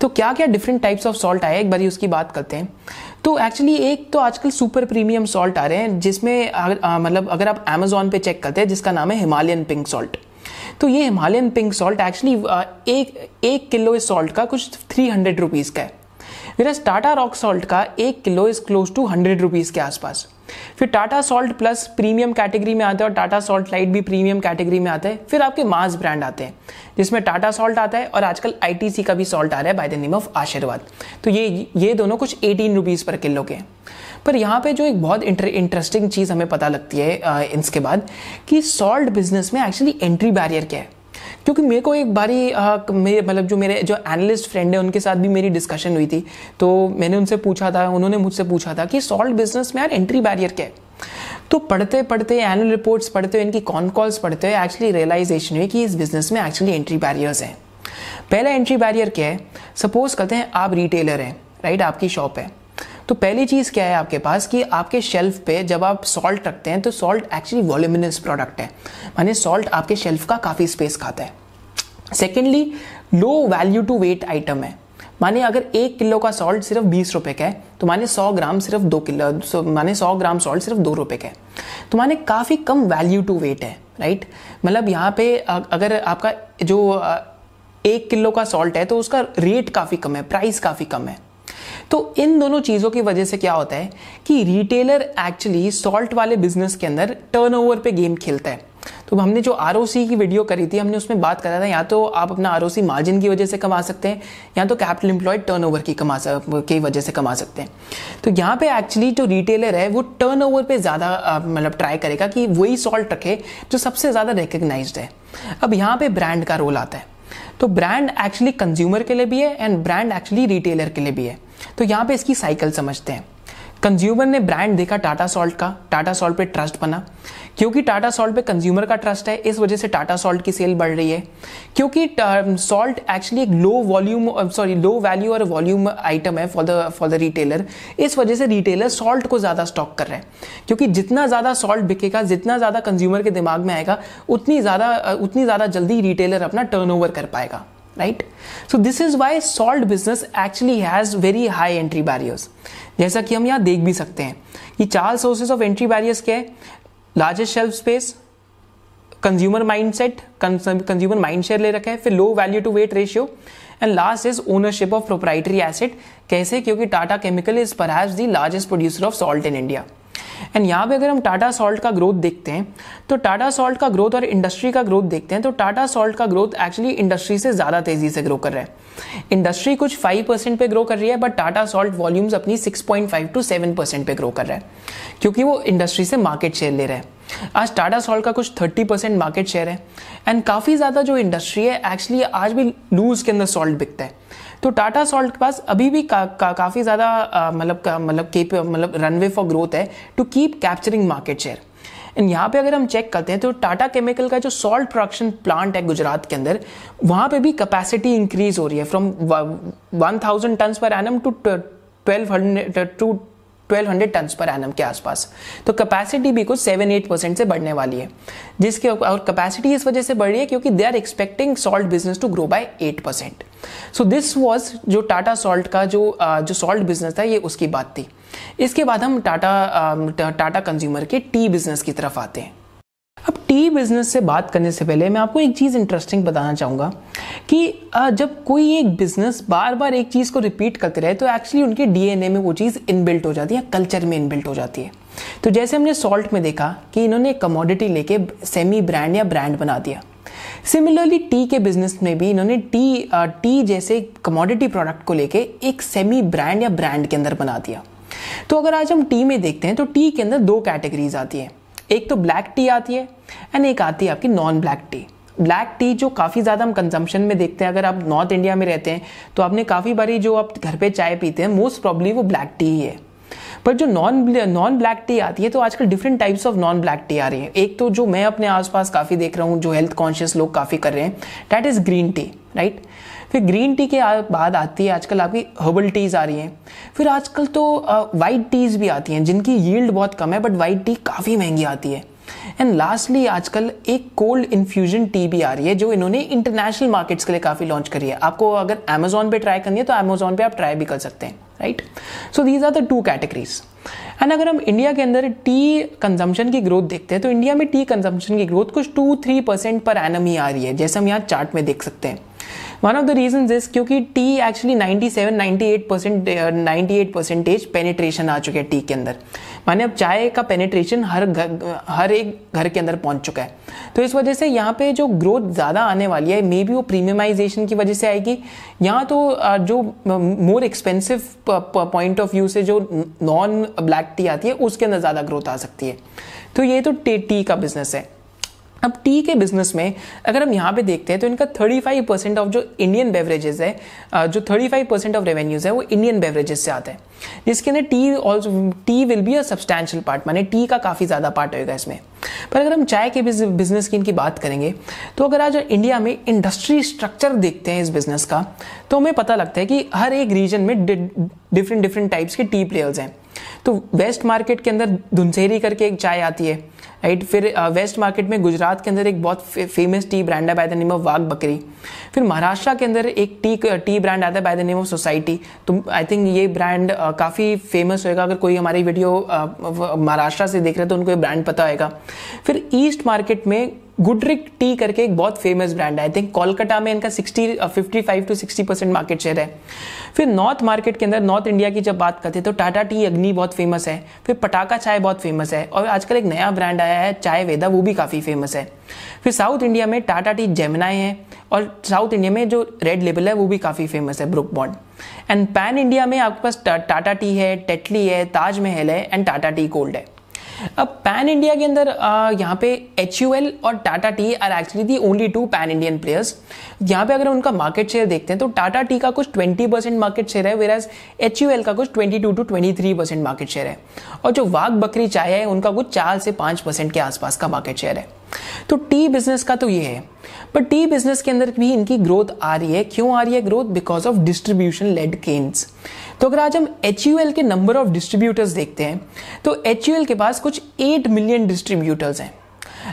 S1: तो क्या क्या डिफरेंट टाइप्स ऑफ सॉल्ट आए एक बार उसकी बात करते हैं तो एक्चुअली एक तो आजकल सुपर प्रीमियम सॉल्ट आ रहे हैं जिसमें मतलब अगर आप अमेजोन पे चेक करते हैं जिसका नाम है हिमालयन पिंक सॉल्ट तो ये हिमालयन पिंक सॉल्ट एक्चुअली एक एक किलो इस सॉल्ट का कुछ थ्री हंड्रेड रुपीज़ का है फिर टाटा रॉक सॉल्ट का एक kilo is close to hundred rupees के आसपास फिर Tata salt plus premium category में आते हैं और टाटा सॉल्ट लाइट भी प्रीमियम कैटेगरी में आता है फिर आपके मास ब्रांड आते हैं जिसमें टाटा सॉल्ट आता है और आजकल आईटीसी का भी सॉल्ट आ रहा है बाय द नेम ऑफ आशीर्वाद तो ये ये दोनों कुछ एटीन रुपीज़ पर किलो के हैं पर यहाँ पे जो एक बहुत इंटरेस्टिंग चीज़ हमें पता लगती है इसके बाद कि सॉल्ट बिजनेस में एक्चुअली एंट्री बैरियर क्या है क्योंकि मेरे को एक बारी मेरे मतलब जो मेरे जो एनालिस्ट फ्रेंड है उनके साथ भी मेरी डिस्कशन हुई थी तो मैंने उनसे पूछा था उन्होंने मुझसे पूछा था कि सॉल्ट बिजनेस में यार एंट्री बैरियर क्या है तो पढ़ते पढ़ते एनुअल रिपोर्ट्स पढ़ते हुए इनकी कॉन कॉल्स पढ़ते हुए एक्चुअली रियलाइजेशन हुई कि इस बिजनेस में एक्चुअली एंट्री बैरियर्स हैं पहला एंट्री बैरियर क्या है सपोज करते हैं आप रिटेलर हैं राइट आपकी शॉप है तो पहली चीज़ क्या है आपके पास कि आपके शेल्फ पे जब आप सॉल्ट रखते हैं तो सॉल्ट एक्चुअली वॉल्यूमिनस प्रोडक्ट है माने सॉल्ट आपके शेल्फ का काफ़ी स्पेस खाता है secondly low value to weight item है माने अगर एक किलो का सॉल्ट सिर्फ बीस रुपये का है तो माने सौ ग्राम सिर्फ दो किलो माने सौ ग्राम सॉल्ट सिर्फ दो रुपये का है तो माने काफ़ी कम वैल्यू टू वेट है राइट मतलब यहाँ पे अगर आपका जो एक किलो का सॉल्ट है तो उसका रेट काफ़ी कम है प्राइस काफ़ी कम है तो इन दोनों चीज़ों की वजह से क्या होता है कि रिटेलर एक्चुअली सॉल्ट वाले बिजनेस के अंदर टर्नओवर पे गेम खेलता है तो हमने जो आर की वीडियो करी थी हमने उसमें बात करा था या तो आप अपना आर मार्जिन की वजह से कमा सकते हैं या तो कैपिटल टर्न ओवर की कमा की वजह से कमा सकते हैं तो यहाँ पे एक्चुअली जो रिटेलर है वो टर्न ओवर पर ज़्यादा मतलब ट्राई करेगा कि वही सॉल्ट रखे जो सबसे ज़्यादा रिकग्नाइज है अब यहाँ पे ब्रांड का रोल आता है तो ब्रांड एक्चुअली कंज्यूमर के लिए भी है एंड ब्रांड एक्चुअली रिटेलर के लिए भी है तो यहां पे इसकी साइकिल समझते हैं कंज्यूमर ने ब्रांड देखा टाटा सॉल्ट का टाटा सॉल्ट पे ट्रस्ट बना क्योंकि टाटा सॉल्ट पे कंज्यूमर का ट्रस्ट है इस वजह से टाटा सॉल्ट की सेल बढ़ रही है क्योंकि सॉल्ट um, एक्चुअली एक low volume sorry low value और वॉल्यूम आइटम है for the for the retailer इस वजह से रिटेलर सॉल्ट को ज़्यादा स्टॉक कर रहे हैं क्योंकि जितना ज़्यादा सॉल्ट बिकेगा जितना ज़्यादा कंज्यूमर के दिमाग में आएगा उतनी ज़्यादा uh, उतनी ज़्यादा जल्दी रिटेलर अपना टर्न कर पाएगा right so this is why salt business actually has very high entry barriers जैसा कि हम यहां देख भी सकते हैं कि चार सोर्सेस ऑफ एंट्री बैरियर्स क्या है largest shelf space consumer mind set consumer mind share ले रखा है फिर low value to weight ratio and last is ownership of proprietary asset कैसे क्योंकि टाटा केमिकल इज पर largest producer of salt in India and यहाँ पे अगर हम टाटा सॉल्ट का ग्रोथ देखते हैं तो टाटा सॉल्ट का ग्रोथ और इंडस्ट्री का ग्रोथ देखते हैं तो टाटा सॉल्ट का ग्रोथ एक्चुअली इंडस्ट्री से ज़्यादा तेज़ी से ग्रो कर रहा है इंडस्ट्री कुछ फाइव परसेंट ग्रो कर रही है बट टाटा सॉल्ट वॉल्यूम्स अपनी six point five to seven percent पे ग्रो कर रहा है क्योंकि वो इंडस्ट्री से मार्केट शेयर ले रहे हैं आज टाटा सॉल्ट का कुछ 30 परसेंट मार्केट शेयर है एंड काफ़ी ज़्यादा जो इंडस्ट्री है एक्चुअली आज भी लूज़ के अंदर सॉल्ट बिकता है तो टाटा सॉल्ट के पास अभी भी का, का, काफ़ी ज़्यादा मतलब मतलब केप मतलब रनवे फॉर ग्रोथ है to keep capturing market share and यहाँ पे अगर हम चेक करते हैं तो टाटा केमिकल का जो सॉल्ट प्रोडक्शन प्लांट है गुजरात के अंदर वहाँ पे भी कैपेसिटी इंक्रीज हो रही है from one thousand ton per annum to twelve hundred to twelve hundred ton per annum के आसपास तो कैपेसिटी भी कुछ सेवन एट परसेंट से बढ़ने वाली है जिसके और कैपेसिटी इस वजह से बढ़ रही है क्योंकि they are expecting salt business to grow by eight percent so this was जो टाटा सॉल्ट का जो जो सॉल्ट बिजनेस था ये उसकी बात थी इसके बाद हम टाटा टाटा कंज्यूमर के टी बिजनेस की तरफ आते हैं अब टी बिजनेस से बात करने से पहले मैं आपको एक चीज़ इंटरेस्टिंग बताना चाहूँगा कि जब कोई एक बिजनेस बार बार एक चीज़ को रिपीट करते रहे तो एक्चुअली उनके डीएनए में वो चीज़ इनबिल्ट हो जाती है कल्चर में इनबिल्ट हो जाती है तो जैसे हमने सॉल्ट में देखा कि इन्होंने कमोडिटी लेके सेमी ब्रांड या ब्रांड बना दिया सिमिलरली टी के बिजनेस में भी इन्होंने टी टी जैसे कमोडिटी प्रोडक्ट को लेके एक सेमी ब्रांड या ब्रांड के अंदर बना दिया तो अगर आज हम टी में देखते हैं तो टी के अंदर दो कैटेगरीज आती है एक तो ब्लैक टी आती है एंड एक आती है आपकी non black tea black tea जो काफ़ी ज़्यादा हम कंजम्पशन में देखते हैं अगर आप नॉर्थ इंडिया में रहते हैं तो आपने काफ़ी बारी जो आप घर पे चाय पीते हैं मोस्ट प्रॉब्ली वो ब्लैक टी ही है पर जो नॉन नॉन ब्लैक टी आती है तो आजकल different types of non black tea आ रही है एक तो जो मैं अपने आसपास काफ़ी देख रहा हूँ जो हेल्थ कॉन्शियस लोग काफ़ी कर रहे हैं that is green tea right फिर ग्रीन टी के बाद आती है आजकल आपकी हर्बल टीज़ आ रही हैं फिर आजकल तो वाइट टीज़ भी आती हैं जिनकी यील्ड बहुत कम है बट वाइट टी काफ़ी महंगी आती है एंड लास्टली आजकल एक कोल्ड इन्फ्यूजन टी भी आ रही है जो इन्होंने इंटरनेशनल मार्केट्स के लिए काफ़ी लॉन्च करी है आपको अगर अमेजोन पे ट्राई करनी है तो अमेजोन पे आप ट्राई भी कर सकते हैं right so these are the two categories and अगर हम इंडिया के अंदर टी कंजम्पशन की ग्रोथ देखते हैं तो इंडिया में टी कंजम्पशन की ग्रोथ कुछ two three percent per annum ही आ रही है जैसे हम यहाँ चार्ट में देख सकते हैं one of the reason is क्योंकि टी एक्चुअली 97 98 परसेंट नाइन्टी एट परसेंटेज पेनिट्रेशन आ चुका है टी के अंदर माने अब चाय का पेनिट्रेशन हर घर हर एक घर के अंदर पहुंच चुका है तो इस वजह से यहाँ पे जो ग्रोथ ज़्यादा आने वाली है मे बी वो प्रीमियमाइजेशन की वजह से आएगी यहाँ तो uh, जो more expensive point of view से जो नॉन ब्लैक टी आती है उसके अंदर ज़्यादा ग्रोथ आ सकती है तो ये तो टी का बिजनेस है अब टी के बिजनेस में अगर हम यहाँ पे देखते हैं तो इनका 35 परसेंट ऑफ जो इंडियन बेवरेजेस है जो 35 परसेंट ऑफ रेवेन्यूज है वो इंडियन बेवरेजेस से आते हैं जिसके अंदर tea also tea will be a substantial part माने टी का काफ़ी ज़्यादा पार्ट होगा इसमें पर अगर हम चाय के बिजनेस की इनकी बात करेंगे तो अगर आज इंडिया में इंडस्ट्री स्ट्रक्चर देखते हैं इस बिजनेस का तो हमें पता लगता है कि हर एक रीजन में डिफरेंट डिफरेंट टाइप्स के टी प्लेयर्स हैं तो वेस्ट मार्केट के अंदर धुनसेरी करके एक चाय आती है राइट फिर uh, वेस्ट मार्केट में गुजरात के अंदर एक बहुत फेमस टी ब्रांड है by the name of Wagh Bakri फिर महाराष्ट्र के अंदर एक टी टी ब्रांड आता है by the name of society तो आई थिंक ये ब्रांड काफ़ी फेमस होएगा अगर कोई हमारी uh, वीडियो महाराष्ट्र से देख रहे हैं तो उनको ये ब्रांड पता होगा फिर ईस्ट मार्केट में गुडरिक टी करके एक बहुत फेमस ब्रांड है आई थिंक कोलकाता में इनका 60 55 टू 60 परसेंट मार्केट शेयर है फिर नॉर्थ मार्केट के अंदर नॉर्थ इंडिया की जब बात करते हैं तो टाटा टी अग्नि बहुत फेमस है फिर पटाखा चाय बहुत फेमस है और आजकल एक नया ब्रांड आया है चाय वेदा वो भी काफ़ी फेमस है फिर साउथ इंडिया में टाटा टी जेमिनाई है और साउथ इंडिया में जो रेड लेबल है वो भी काफ़ी फेमस है Brooke Bond and pan India में आपके पास टाटा टी है टेटली है ताजमहल है एंड टाटा टी गोल्ड है अब पैन इंडिया के अंदर यहाँ पे एच यू एल और Tata tea are actually the only two pan Indian players यहाँ पे अगर उनका मार्केट शेयर देखते हैं तो टाटा टी का कुछ 20 परसेंट मार्केट शेयर है वेराज एच यू एल का कुछ 22 टू 23 परसेंट मार्केट शेयर है और जो वाघ बकरी चाय है उनका कुछ चार से पाँच परसेंट के आसपास का मार्केट शेयर है तो टी बिजनेस का तो ये है पर टी बिजनेस के अंदर भी इनकी ग्रोथ आ रही है क्यों आ रही है growth because of distribution led gains तो अगर आज हम एच के नंबर ऑफ डिस्ट्रीब्यूटर्स देखते हैं तो एच के पास कुछ एट मिलियन डिस्ट्रीब्यूटर्स हैं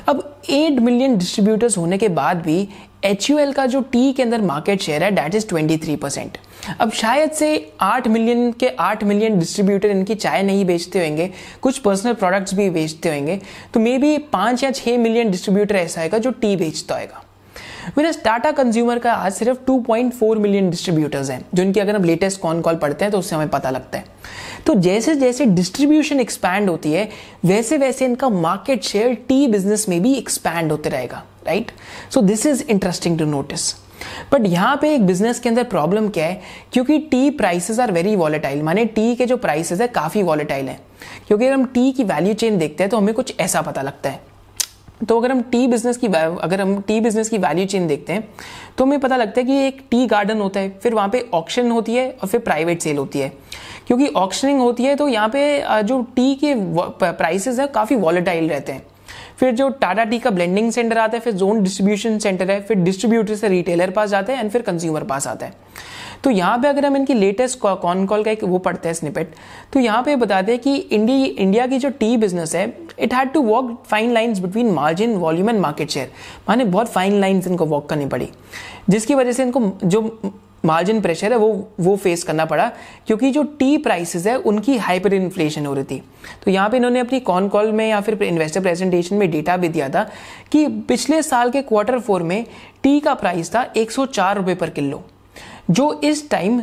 S1: अब 8 मिलियन डिस्ट्रीब्यूटर्स होने के बाद भी एच का जो टी के अंदर मार्केट शेयर है डैट इज़ 23 परसेंट अब शायद से 8 मिलियन के 8 मिलियन डिस्ट्रीब्यूटर इनकी चाय नहीं बेचते होंगे कुछ पर्सनल प्रोडक्ट्स भी बेचते होंगे तो मे बी पाँच या छः मिलियन डिस्ट्रीब्यूटर ऐसा आएगा जो टी बेचता होगा विद टाटा कंज्यूमर का आज सिर्फ 2.4 मिलियन डिस्ट्रीब्यूटर्स हैं जो इनकी अगर हम लेटेस्ट कॉन कॉल पढ़ते हैं तो उससे हमें पता लगता है तो जैसे जैसे डिस्ट्रीब्यूशन एक्सपैंड होती है वैसे वैसे इनका मार्केट शेयर टी बिजनेस में भी एक्सपैंड होते रहेगा right so this is interesting to notice but यहां पे एक बिजनेस के अंदर प्रॉब्लम क्या है क्योंकि tea prices are very volatile माने टी के जो प्राइसेस है काफ़ी वॉलेटाइल है क्योंकि अगर हम टी की वैल्यू चेन देखते हैं तो हमें कुछ ऐसा पता लगता है तो अगर हम टी बिजनेस की अगर हम टी बिजनेस की वैल्यू चेन देखते हैं तो हमें पता लगता है कि एक टी गार्डन होता है फिर वहाँ पे ऑक्शन होती है और फिर प्राइवेट सेल होती है क्योंकि ऑक्शनिंग होती है तो यहाँ पे जो टी के प्राइसेस है काफ़ी वॉलेटाइल रहते हैं फिर जो टाटा टी का ब्लेंडिंग सेंटर आता है फिर जोन डिस्ट्रीब्यूशन सेंटर है फिर डिस्ट्रीब्यूटर से रिटेलर पास जाता है एंड फिर कंज्यूमर पास आता है तो यहाँ पे अगर हम इनकी लेटेस्ट कॉन कॉल का एक वो पढ़ते हैं स्निपेट तो यहाँ पे बताते हैं कि इंडी इंडिया की जो टी बिजनेस है it had to walk fine lines between margin volume and market share माने बहुत फाइन लाइन्स इनको वॉक करनी पड़ी जिसकी वजह से इनको जो मार्जिन प्रेशर है वो वो फेस करना पड़ा क्योंकि जो टी प्राइसेस है उनकी हाइपर इन्फ्लेशन हो रही थी तो यहाँ पे इन्होंने अपनी कॉन कॉल में या फिर इन्वेस्टर प्रेजेंटेशन में डेटा भी दिया था कि पिछले साल के क्वार्टर फोर में टी का प्राइस था एक सौ पर किलो जो इस टाइम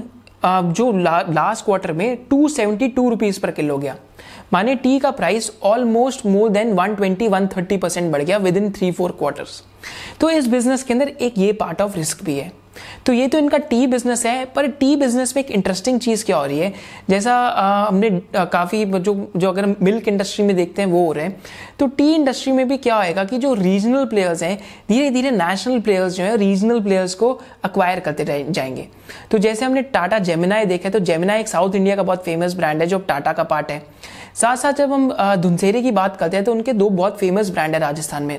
S1: जो ला, लास्ट क्वार्टर में टू सेवेंटी टू रुपीज़ पर किलो गया माने टी का price almost more than 120 130 percent बढ़ गया within three four quarters तो इस बिजनेस के अंदर एक ये पार्ट ऑफ रिस्क भी है तो ये तो इनका टी बिजनेस है पर टी बिजनेस में एक इंटरेस्टिंग चीज़ क्या हो रही है जैसा आ, हमने काफ़ी जो जो अगर मिल्क इंडस्ट्री में देखते हैं वो हो रहे हैं तो टी इंडस्ट्री में भी क्या होएगा कि जो रीजनल प्लेयर्स हैं धीरे धीरे नेशनल प्लेयर्स जो है रीजनल प्लेयर्स को अक्वायर करते रह जाएंगे तो जैसे हमने टाटा जेमिनाई देखा तो जेमिनाई एक साउथ इंडिया का बहुत फेमस ब्रांड है जो टाटा का पार्ट है साथ साथ जब हम धुनसेरे की बात करते हैं तो उनके दो बहुत फेमस ब्रांड है राजस्थान में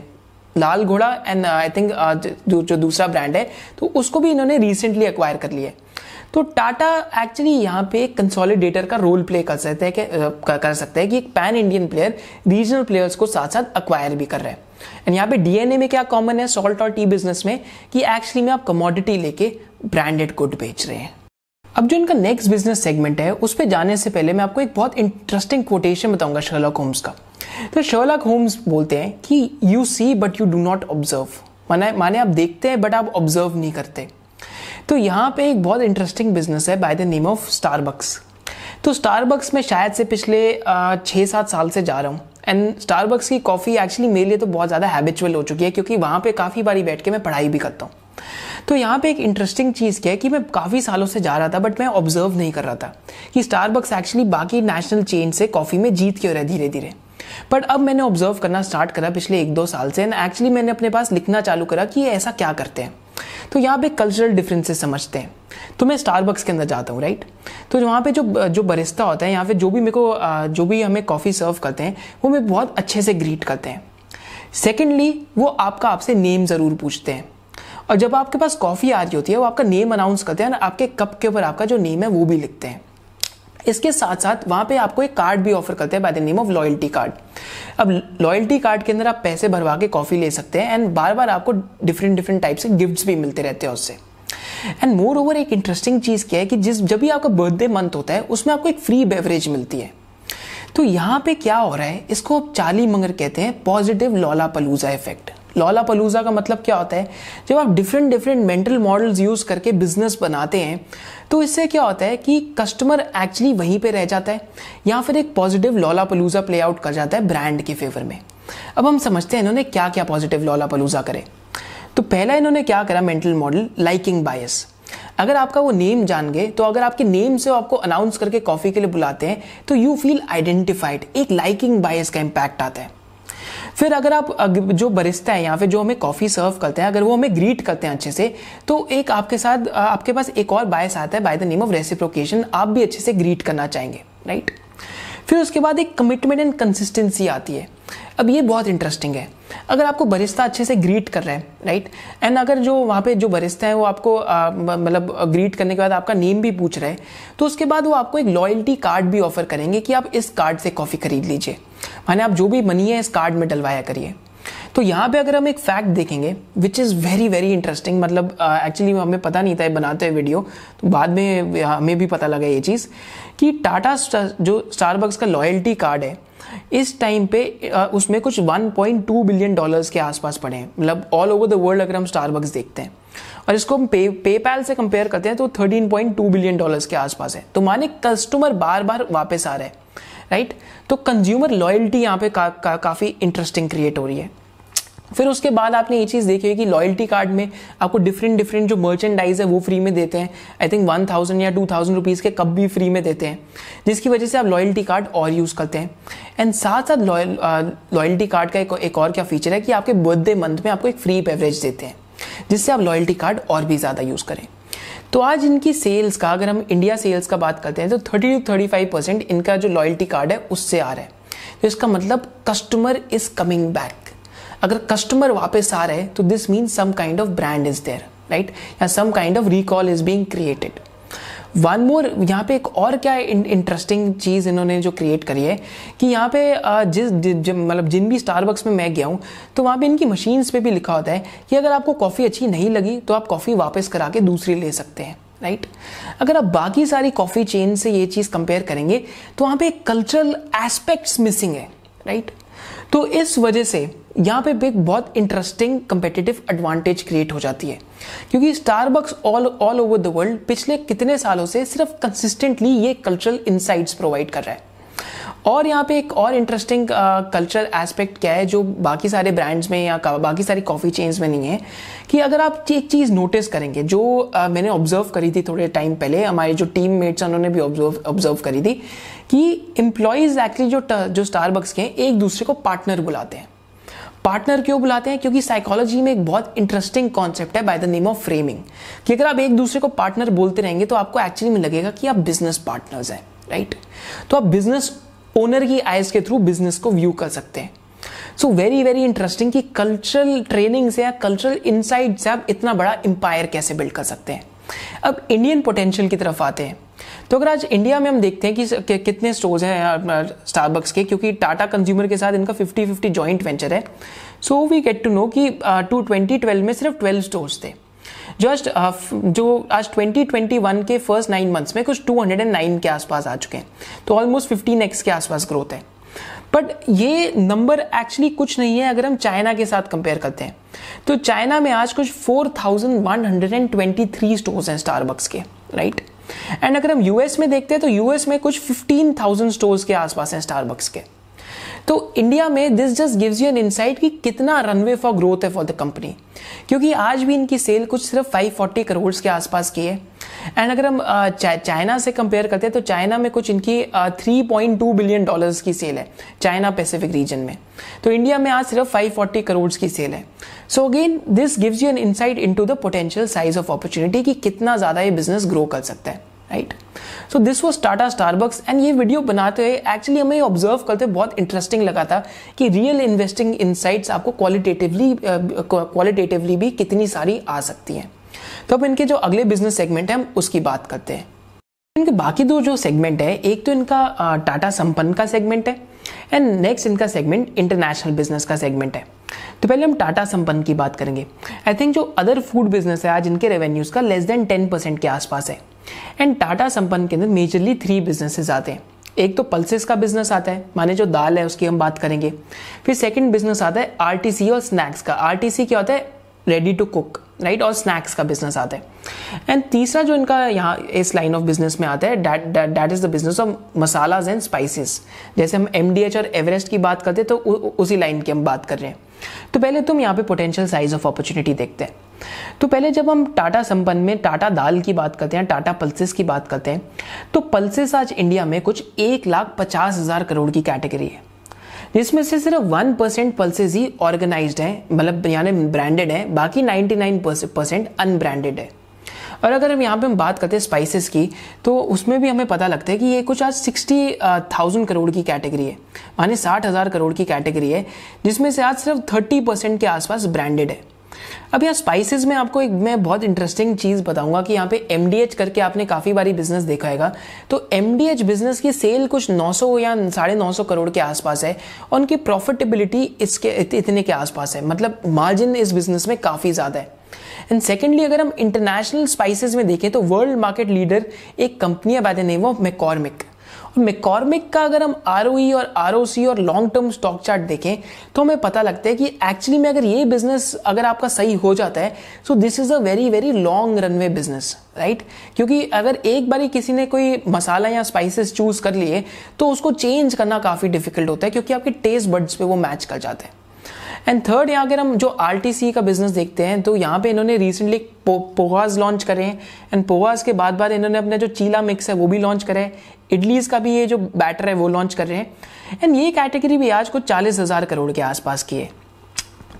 S1: लाल घोड़ा एंड आई थिंक जो दूसरा ब्रांड है तो उसको भी इन्होंने रिसेंटली एक्वायर कर लिया है तो टाटा एक्चुअली यहाँ पे कंसोलिडेटर का रोल प्ले कर सकते हैं uh, कर सकते हैं कि एक pan Indian player regional players को साथ साथ अक्वायर भी कर रहे हैं एंड यहाँ पे डीएनए में क्या कॉमन है सॉल्ट और टी बिजनेस में कि एक्चुअली में आप कमोडिटी लेके ब्रांडेड गुड बेच रहे हैं अब जो इनका नेक्स्ट बिजनेस सेगमेंट है उस पर जाने से पहले मैं आपको एक बहुत इंटरेस्टिंग कोटेशन बताऊंगा शर्लॉक होम्स का तो शर्लक होम्स बोलते हैं कि you see but you do not observe माने माने आप देखते हैं बट आप ऑब्जर्व नहीं करते तो यहाँ पे एक बहुत इंटरेस्टिंग बिजनेस है by the name of Starbucks तो स्टारबक्स में शायद से पिछले छः सात साल से जा रहा हूँ एंड स्टारबक्स की कॉफ़ी एक्चुअली मेरे लिए तो बहुत ज़्यादा हैबिचुअल हो चुकी है क्योंकि वहाँ पे काफ़ी बारी बैठ के मैं पढ़ाई भी करता हूँ तो यहाँ पे एक इंटरेस्टिंग चीज़ क्या है कि मैं काफ़ी सालों से जा रहा था बट मैं ऑब्जर्व नहीं कर रहा था कि स्टारबक्स एक्चुअली बाकी नेशनल चेन से कॉफ़ी में जीत क्यों रहा है धीरे धीरे बट अब मैंने ऑब्जर्व करना स्टार्ट करा पिछले एक दो साल से एंड एक्चुअली मैंने अपने पास लिखना चालू करा कि ये ऐसा क्या करते हैं तो यहाँ पे कल्चरल डिफरेंसेस समझते हैं तो मैं स्टारबक्स के अंदर जाता हूँ राइट तो वहाँ पे जो जो बरिस्ता होता है यहाँ पे जो भी मेरे को जो भी हमें कॉफ़ी सर्व करते हैं वो मेरे बहुत अच्छे से ग्रीट करते हैं सेकेंडली वो आपका आपसे नेम ज़रूर पूछते हैं और जब आपके पास कॉफ़ी आ रही होती है वो आपका नेम अनाउंस करते हैं और आपके कप के ऊपर आपका जो नेम है वो भी लिखते हैं इसके साथ साथ वहां पे आपको एक कार्ड भी ऑफर करते हैं by the name of loyalty card अब लॉयल्टी कार्ड के अंदर आप पैसे भरवा के कॉफ़ी ले सकते हैं एंड बार बार आपको डिफरेंट डिफरेंट टाइप से गिफ्ट्स भी मिलते रहते हैं उससे एंड मोर ओवर एक इंटरेस्टिंग चीज़ क्या है कि जिस जब भी आपका बर्थडे मंथ होता है उसमें आपको एक फ्री बेवरेज मिलती है तो यहाँ पे क्या हो रहा है इसको आप चाली मंगर कहते हैं पॉजिटिव लॉला पलूजा इफेक्ट लॉला पलूजा का मतलब क्या होता है जब आप different different mental models use करके बिजनेस बनाते हैं तो इससे क्या होता है कि कस्टमर एक्चुअली वहीं पे रह जाता है या फिर एक positive Lollapalooza play out कर जाता है ब्रांड के फेवर में अब हम समझते हैं इन्होंने क्या क्या पॉजिटिव लॉला पलूजा करे तो पहला इन्होंने क्या करा मेंटल मॉडल लाइकिंग बायस अगर आपका वो नेम जान गए तो अगर आपके नेम से आपको अनाउंस करके कॉफ़ी के लिए बुलाते हैं तो यू फील आइडेंटिफाइड एक लाइकिंग बायस का इंपैक्ट आता है फिर अगर आप जो बरिस्ता है यहाँ फिर जो हमें कॉफ़ी सर्व करते हैं अगर वो हमें ग्रीट करते हैं अच्छे से तो एक आपके साथ आपके पास एक और बायस आता है by the name of reciprocation आप भी अच्छे से ग्रीट करना चाहेंगे राइट फिर उसके बाद एक कमिटमेंट एंड कंसिस्टेंसी आती है अब ये बहुत इंटरेस्टिंग है अगर आपको बरिस्ता अच्छे से ग्रीट कर रहे हैं राइट एंड अगर जो वहाँ पे जो बरिस्ता है वो आपको मतलब ग्रीट करने के बाद आपका नेम भी पूछ रहे हैं तो उसके बाद वो आपको एक लॉयल्टी कार्ड भी ऑफर करेंगे कि आप इस कार्ड से कॉफ़ी खरीद लीजिए माने आप जो भी मनी है इस कार्ड में डलवाया करिए तो यहाँ पे अगर हम एक फैक्ट देखेंगे which is very very interesting मतलब एक्चुअली uh, हमें पता नहीं था बनाते हैं वीडियो तो बाद में हमें भी पता लगा ये चीज़ कि टाटा जो स्टारबक्स का लॉयल्टी कार्ड है इस टाइम पे उसमें कुछ 1.2 बिलियन डॉलर्स के आसपास पड़े हैं मतलब ऑल ओवर द वर्ल्ड अगर हम स्टारबक्स देखते हैं और इसको हम पे पेपैल से कंपेयर करते हैं तो 13.2 बिलियन डॉलर्स के आसपास है तो माने कस्टमर बार बार वापस आ रहे हैं राइट तो कंज्यूमर लॉयल्टी यहाँ पे का, का, काफ़ी इंटरेस्टिंग क्रिएट हो रही है फिर उसके बाद आपने ये चीज़ देखी है कि लॉयल्टी कार्ड में आपको डिफरेंट डिफरेंट जो मर्चेंडाइज है वो फ्री में देते हैं आई थिंक वन थाउजेंड या टू थाउजेंड रुपीज़ के कब भी फ्री में देते हैं जिसकी वजह से आप लॉयल्टी कार्ड और यूज़ करते हैं एंड साथ साथ लॉयल्टी कार्ड uh, का एक, एक और क्या फीचर है कि आपके बर्थडे मंथ में आपको एक फ्री बेवरेज देते हैं जिससे आप लॉयल्टी कार्ड और भी ज़्यादा यूज़ करें तो आज इनकी सेल्स का अगर हम इंडिया सेल्स का बात करते हैं तो thirty two thirty five percent इनका जो लॉयल्टी कार्ड है उससे आ रहा है तो इसका मतलब कस्टमर इज़ कमिंग बैक अगर कस्टमर वापस आ रहे हैं तो this mean some kind of brand is there right या some kind of recall is being created one more यहाँ पे एक और क्या इंटरेस्टिंग चीज़ इन्होंने जो क्रिएट करी है कि यहाँ पे जिस मतलब जिन भी स्टारबक्स में मैं गया हूँ तो वहाँ पे इनकी मशीन्स पे भी लिखा होता है कि अगर आपको कॉफ़ी अच्छी नहीं लगी तो आप कॉफ़ी वापस करा के दूसरी ले सकते हैं राइट अगर आप बाकी सारी कॉफ़ी चेन से ये चीज़ कंपेयर करेंगे तो वहाँ पे एक कल्चरल एस्पेक्ट्स मिसिंग है राइट right? तो इस वजह से यहाँ पे एक बहुत इंटरेस्टिंग कंपेटिटिव एडवांटेज क्रिएट हो जाती है क्योंकि Starbucks all all over the world पिछले कितने सालों से सिर्फ कंसिस्टेंटली ये कल्चरल इंसाइट्स प्रोवाइड कर रहा है और यहाँ पे एक और इंटरेस्टिंग कल्चर एस्पेक्ट क्या है जो बाकी सारे ब्रांड्स में या बाकी सारी कॉफ़ी चेन्स में नहीं है कि अगर आप एक चीज़ नोटिस करेंगे जो uh, मैंने ऑब्जर्व करी थी थोड़े टाइम पहले हमारे जो टीम मेट्स हैं उन्होंने भी ऑब्जर्व ऑब्जर्व करी थी कि एम्प्लॉयज़ एक्चुअली जो जो स्टारबक्स के हैं एक दूसरे को पार्टनर बुलाते हैं पार्टनर क्यों बुलाते हैं क्योंकि साइकोलॉजी में एक बहुत इंटरेस्टिंग कॉन्सेप्ट है by the name of framing कि अगर आप एक दूसरे को पार्टनर बोलते रहेंगे तो आपको एक्चुअली में लगेगा कि आप बिजनेस पार्टनर्स हैं राइट तो आप बिजनेस ओनर की आइज के थ्रू बिजनेस को व्यू कर सकते हैं सो वेरी वेरी इंटरेस्टिंग कि कल्चरल ट्रेनिंग से या कल्चरल इंसाइट से आप इतना बड़ा एम्पायर कैसे बिल्ड कर सकते हैं अब इंडियन पोटेंशियल की तरफ आते हैं तो अगर आज इंडिया में हम देखते हैं कि, कितने स्टोर्स हैं स्टारबक्स के क्योंकि टाटा कंज्यूमर के साथ इनका 50-50 जॉइंट वेंचर है so we get to know कि टू ट्वेंटी ट्वेल्व में सिर्फ ट्वेल्व स्टोर्स थे जस्ट जो आज 2021 के फर्स्ट नाइन मंथ्स में कुछ 209 के आसपास आ चुके हैं तो ऑलमोस्ट फिफ्टीन एक्स के आसपास ग्रोथ है बट ये नंबर एक्चुअली कुछ नहीं है अगर हम चाइना के साथ कंपेयर करते हैं तो चाइना में आज कुछ 4,123 स्टोर्स हैं स्टारबक्स के राइट एंड अगर हम यूएस में देखते हैं तो यूएस में कुछ 15,000 स्टोर्स के आसपास हैं स्टारबक्स के तो इंडिया में this just gives you an insight कि कितना रनवे फॉर ग्रोथ है फॉर द कंपनी क्योंकि आज भी इनकी सेल कुछ सिर्फ 540 करोड़ के आसपास की है एंड अगर हम चाइना से कंपेयर करते हैं तो चाइना में कुछ इनकी 3.2 बिलियन डॉलर्स की सेल है चाइना पैसिफिक रीजन में तो इंडिया में आज सिर्फ 540 करोड़ की सेल है so again this gives you an insight into the potential size of opportunity कि कितना ज़्यादा ये बिजनेस ग्रो कर सकता है right so this was Tata Starbucks and ये वीडियो बनाते हुए एक्चुअली हमें ऑब्जर्व करते बहुत इंटरेस्टिंग लगा था कि रियल इन्वेस्टिंग इनसाइट्स आपको क्वालिटेटिवली क्वालिटेटिवली uh, भी कितनी सारी आ सकती हैं तो अब इनके जो अगले बिजनेस सेगमेंट है हम उसकी बात करते हैं इनके बाकी दो जो सेगमेंट है एक तो इनका टाटा uh, संपन्न का सेगमेंट है एंड नेक्स्ट इनका सेगमेंट इंटरनेशनल बिजनेस का सेगमेंट है तो पहले हम टाटा संपन्न की बात करेंगे आई थिंक जो अदर फूड बिजनेस है आज इनके रेवेन्यूज का लेस देन टेन परसेंट के आसपास है एंड टाटा संपन्न के अंदर मेजरली थ्री बिजनेसेस आते हैं एक तो पल्सेस का बिजनेस आता है माने जो दाल है उसकी हम बात करेंगे फिर सेकंड बिजनेस आता है आरटीसी और स्नैक्स का आरटीसी क्या होता है रेडी टू कुक राइट और स्नैक्स का बिजनेस आता है एंड तीसरा जो इनका यहाँ इस लाइन ऑफ बिजनेस में आता है that is the business of masalas and spices जैसे हम एम और एवरेस्ट की बात करते हैं तो उ, उसी लाइन की हम बात कर रहे हैं तो पहले तुम यहाँ पे पोटेंशियल साइज ऑफ अपॉर्चुनिटी देखते हैं तो पहले जब हम टाटा संपन्न में टाटा दाल की बात करते हैं टाटा पल्सेस की बात करते हैं तो पल्सेस आज इंडिया में कुछ एक लाख पचास हज़ार करोड़ की कैटेगरी है जिसमें से सिर्फ वन परसेंट पल्सेज ही ऑर्गेनाइज्ड हैं मतलब यानी ब्रांडेड हैं बाकी नाइन्टी नाइन परसेंट अनब्रांडेड है और अगर हम यहाँ पे हम बात करते हैं स्पाइसेस की तो उसमें भी हमें पता लगता है कि ये कुछ आज सिक्सटी थाउजेंड करोड़ की कैटेगरी है मानी साठ हज़ार करोड़ की कैटेगरी है जिसमें से आज सिर्फ थर्टी परसेंट के आसपास ब्रांडेड है अब यहाँ स्पाइसेस में आपको एक मैं बहुत इंटरेस्टिंग चीज़ बताऊंगा कि यहाँ पे एम करके आपने काफ़ी बारी बिजनेस देखा हैगा तो एम बिजनेस की सेल कुछ 900 या साढ़े नौ करोड़ के आसपास है और उनकी प्रॉफिटेबिलिटी इसके इतने के आसपास है मतलब मार्जिन इस बिजनेस में काफ़ी ज़्यादा है एंड सेकेंडली अगर हम इंटरनेशनल स्पाइसेस में देखें तो वर्ल्ड मार्केट लीडर एक कंपनी है by the name of McCormick और मेकॉर्मिक का अगर हम आर e और आर और लॉन्ग टर्म स्टॉक चार्ट देखें तो हमें पता लगता है कि एक्चुअली में अगर ये बिजनेस अगर आपका सही हो जाता है so this is a very very long runway business right क्योंकि अगर एक बारी किसी ने कोई मसाला या स्पाइसेस चूज़ कर लिए तो उसको चेंज करना काफ़ी डिफिकल्ट होता है क्योंकि आपके टेस्ट बर्ड्स पे वो मैच कर जाते हैं एंड थर्ड यहाँ अगर हम जो आर का बिजनेस देखते हैं तो यहाँ पे इन्होंने रिसेंटली पो, पोहाज लॉन्च करे हैं एंड पोहाज के बाद बाद इन्होंने अपना जो चीला मिक्स है वो भी लॉन्च करा है इडलीज का भी ये जो बैटर है वो लॉन्च कर रहे हैं एंड ये कैटेगरी भी आज कुछ चालीस हज़ार करोड़ के आसपास की है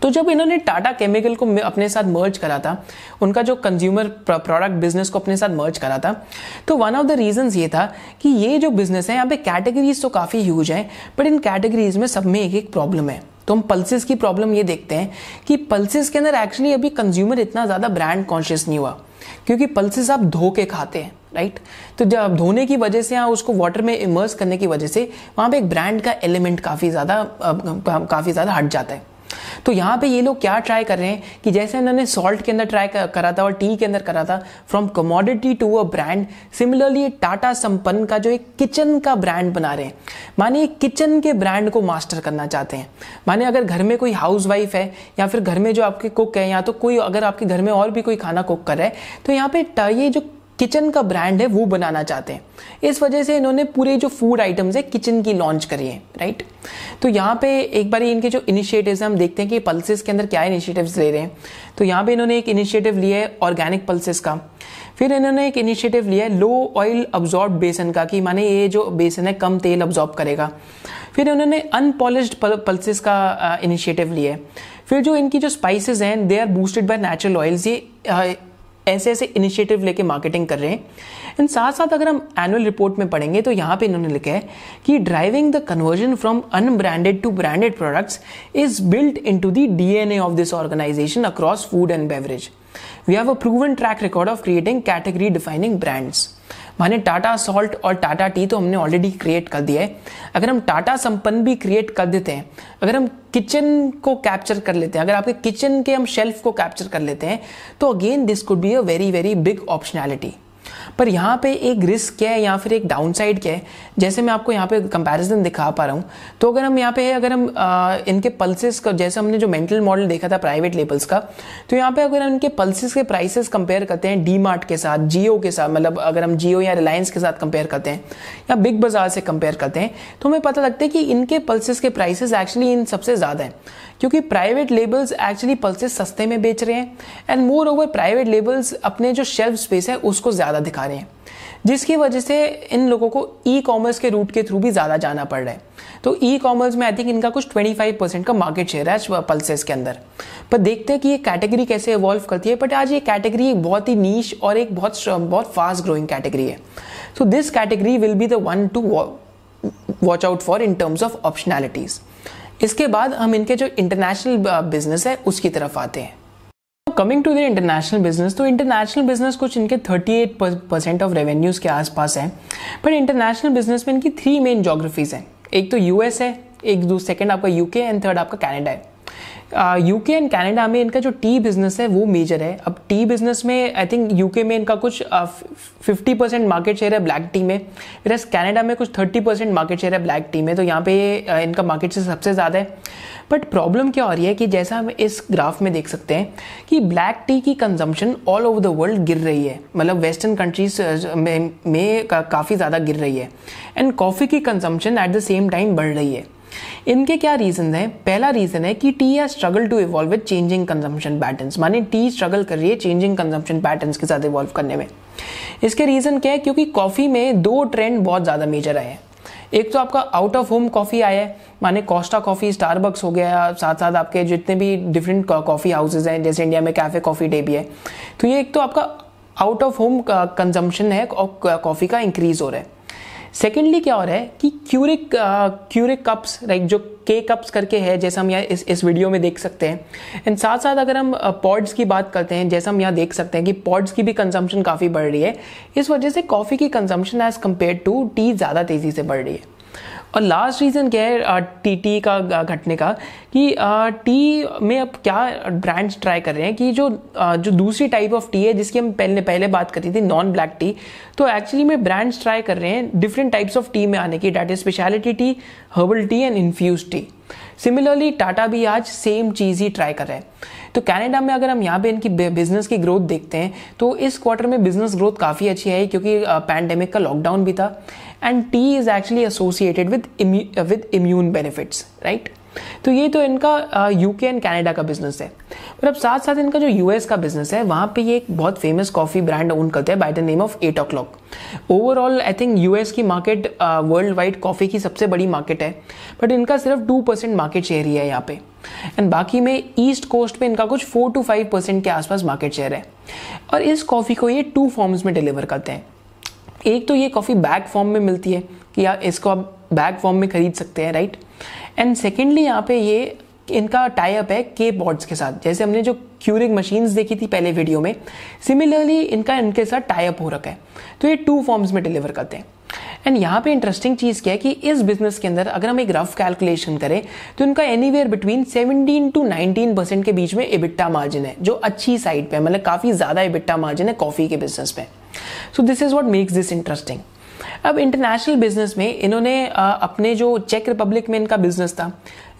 S1: तो जब इन्होंने टाटा केमिकल को अपने साथ मर्ज करा था उनका जो कंज्यूमर प्रोडक्ट बिजनेस को अपने साथ मर्ज करा था तो वन ऑफ द रीजन ये था कि ये जो बिजनेस है यहाँ पे कैटेगरीज तो काफ़ी ह्यूज हैं बट इन कैटेगरीज में सब में एक एक प्रॉब्लम है तो हम पल्सिस की प्रॉब्लम ये देखते हैं कि पल्सिस के अंदर एक्चुअली अभी कंज्यूमर इतना ज़्यादा ब्रांड कॉन्शियस नहीं हुआ क्योंकि पल्सिस आप धो के खाते हैं राइट तो जब धोने की वजह से यहाँ उसको वाटर में इमर्स करने की वजह से वहाँ पे एक ब्रांड का एलिमेंट काफ़ी ज़्यादा काफ़ी ज़्यादा हट जाता है तो यहाँ पे ये लोग क्या ट्राई कर रहे हैं कि जैसे इन्होंने सॉल्ट के अंदर ट्राई करा था और टी के अंदर करा था from commodity to a brand similarly Tata Sampann का जो एक किचन का ब्रांड बना रहे हैं माने किचन के ब्रांड को मास्टर करना चाहते हैं माने अगर घर में कोई हाउस वाइफ है या फिर घर में जो आपके कुक है या तो कोई अगर आपके घर में और भी कोई खाना कुक कर रहा है तो यहाँ पे ये जो किचन का ब्रांड है वो बनाना चाहते हैं इस वजह से इन्होंने पूरे जो फूड आइटम्स है किचन की लॉन्च करी है राइट तो यहाँ पे एक बार इनके जो इनिशिएटिव्स हम देखते हैं कि पल्सेस के अंदर क्या इनिशिएटिव्स ले रहे हैं तो यहाँ पे इन्होंने एक इनिशिएटिव लिया है ऑर्गेनिक पल्सेस का फिर इन्होंने एक इनिशिएटिव लिया है लो ऑयल अब्जॉर्ब बेसन का कि माने ये जो बेसन है कम तेल अब्जॉर्ब करेगा फिर इन्होंने अनपॉलिश पल्सेस का इनिशिएटिव लिया है फिर जो इनकी जो स्पाइसेस हैं they are boosted by natural oils ये ऐसे ऐसे इनिशिएटिव लेके मार्केटिंग कर रहे हैं इन साथ साथ अगर हम एनुअल रिपोर्ट में पढ़ेंगे तो यहाँ पे इन्होंने लिखा है कि driving the conversion from unbranded to branded products is built into the D N of this organisation across food and beverage we have a proven track record of creating category defining brands माने Tata salt और Tata T तो हमने already create कर दिया है अगर हम टाटा संपन्न भी क्रिएट कर देते हैं अगर हम किचन को कैप्चर कर लेते हैं अगर आपके किचन के हम शेल्फ को कैप्चर कर लेते हैं तो again this could be a very very big optionality पर यहाँ पे एक रिस्क क्या है या फिर एक डाउन साइड क्या है जैसे मैं आपको यहाँ पे कंपैरिजन दिखा पा रहा हूँ तो अगर हम यहाँ पे अगर हम आ, इनके पल्सेस का जैसे हमने जो मेंटल मॉडल देखा था प्राइवेट लेबल्स का तो यहाँ पे अगर हम इनके पल्सेस के प्राइसेस कंपेयर करते हैं डी के साथ जियो के साथ मतलब अगर हम जियो या रिलायंस के साथ कंपेयर करते हैं या बिग बाजार से कंपेयर करते हैं तो हमें पता लगता है कि इनके पल्सेस के प्राइसेस एक्चुअली इन सबसे ज़्यादा है क्योंकि प्राइवेट लेबल्स एक्चुअली पल्सेस सस्ते में बेच रहे हैं and moreover private labels अपने जो शेल्फ स्पेस है उसको ज़्यादा दिखा रहे हैं जिसकी वजह से इन लोगों को ई कॉमर्स के रूट के थ्रू भी ज़्यादा जाना पड़ रहा है तो ई कॉमर्स में आई थिंक इनका कुछ 25 परसेंट का मार्केट शेयर है पल्सेस के अंदर पर देखते हैं कि ये कैटेगरी कैसे इवॉल्व करती है बट आज ये कैटेगरी बहुत ही नीच और एक बहुत बहुत फास्ट ग्रोइंग कैटेगरी है so this category will be the one to watch out for in terms of optionalities इसके बाद हम इनके जो इंटरनेशनल बिजनेस uh, है उसकी तरफ आते हैं coming to the international business तो इंटरनेशनल बिजनेस कुछ इनके 38 परसेंट ऑफ रेवेन्यूज़ के आसपास हैं पर इंटरनेशनल बिजनेस में इनकी थ्री मेन जोग्राफीज़ हैं एक तो यूएस है एक दो आपका यूके एंड थर्ड आपका कैनेडा है यूके एंड कनाडा में इनका जो टी बिजनेस है वो मेजर है अब टी बिजनेस में आई थिंक यूके में इनका कुछ फिफ्टी परसेंट मार्केट शेयर है ब्लैक टी में फिर कनाडा में कुछ थर्टी परसेंट मार्केट शेयर है ब्लैक टी में तो यहाँ पे ये uh, इनका मार्केट शेयर सबसे ज़्यादा है बट प्रॉब्लम क्या हो रही है कि जैसा हम इस ग्राफ में देख सकते हैं कि ब्लैक टी की consumption all over the world गिर रही है मतलब वेस्टर्न कंट्रीज uh, में, में का, काफ़ी ज़्यादा गिर रही है एंड कॉफ़ी की consumption at the same time बढ़ रही है इनके क्या रीज़न है पहला रीज़न है कि tea has struggle to evolve with changing consumption pattern माने टी स्ट्रगल कर रही है चेंजिंग कंजम्पशन पैटर्न के साथ इवॉल्व करने में इसके रीज़न क्या है क्योंकि कॉफ़ी में दो ट्रेंड बहुत ज़्यादा मेजर आए हैं एक तो आपका आउट ऑफ होम कॉफ़ी आया है माने कोस्टा कॉफ़ी स्टारबक्स हो गया साथ साथ आपके जितने भी डिफरेंट कॉफ़ी हाउसेज हैं जैसे इंडिया में कैफ़े कॉफ़ी डे भी है तो ये एक तो आपका आउट ऑफ होम कंजम्पशन है और कॉफ़ी uh, का इंक्रीज़ हो रहा है सेकेंडली क्या हो रहा है कि क्यूरिक क्यूरिक कप्स लाइक जो के कप्स करके है जैसा हम यहाँ इस इस वीडियो में देख सकते हैं एंड साथ साथ अगर हम पॉड्स uh, की बात करते हैं जैसा हम यहाँ देख सकते हैं कि पॉड्स की भी कंजम्पशन काफ़ी बढ़ रही है इस वजह से कॉफ़ी की consumption as compare to tea ज़्यादा तेज़ी से बढ़ रही है और लास्ट रीज़न क्या है टी uh, टी का uh, घटने का कि टी uh, में अब क्या ब्रांड्स ट्राई कर रहे हैं कि जो जो दूसरी टाइप ऑफ टी है जिसकी हम पहले पहले बात करती थी नॉन ब्लैक टी तो एक्चुअली में ब्रांड्स ट्राई कर रहे हैं डिफरेंट टाइप्स ऑफ टी में आने की that is speciality tea herbal tea and infuse tea similarly Tata भी आज सेम चीज़ ही ट्राई कर रहे हैं तो कनाडा में अगर हम यहाँ पे इनकी बिजनेस की ग्रोथ देखते हैं तो इस क्वार्टर में बिजनेस ग्रोथ काफ़ी अच्छी है क्योंकि पैंडेमिक का लॉकडाउन भी था and tea is actually associated with with immune benefits right तो ये तो इनका यूके एंड कनाडा का बिजनेस है पर अब साथ साथ इनका जो यूएस का बिजनेस है वहां पे ये एक बहुत फेमस कॉफ़ी ब्रांड ओन करते हैं by the name of eight o'clock overall I think US की मार्केट वर्ल्ड वाइड कॉफ़ी की सबसे बड़ी मार्केट है बट इनका सिर्फ टू परसेंट मार्केट शेयर ही है यहाँ पे एंड बाकी में ईस्ट कोस्ट में इनका कुछ फोर टू फाइव परसेंट के आसपास मार्केट शेयर है और इस कॉफ़ी को ये टू फॉर्म्स में डिलीवर करते हैं एक तो ये कॉफ़ी बैग फॉर्म में मिलती है कि आप इसको आप बैग फॉर्म में ख़रीद सकते हैं राइट एंड सेकेंडली यहाँ पे ये इनका टाइप है के पॉड्स के साथ जैसे हमने जो क्यूरिंग मशीन्स देखी थी पहले वीडियो में सिमिलरली इनका इनके साथ टाइप हो रखा है तो ये टू फॉर्म्स में डिलीवर करते हैं एंड यहाँ पे इंटरेस्टिंग चीज़ क्या है कि इस बिजनेस के अंदर अगर हम एक रफ कैलकुलेशन करें तो इनका एनी बिटवीन 17 टू 19 परसेंट के बीच में इबिट्टा मार्जिन है जो अच्छी साइड पे है मतलब काफ़ी ज़्यादा इबिट्टा मार्जिन है कॉफ़ी के बिजनेस में so this is what makes this interesting अब इंटरनेशनल बिजनेस में इन्होंने अपने जो चेक रिपब्लिक में इनका बिजनेस था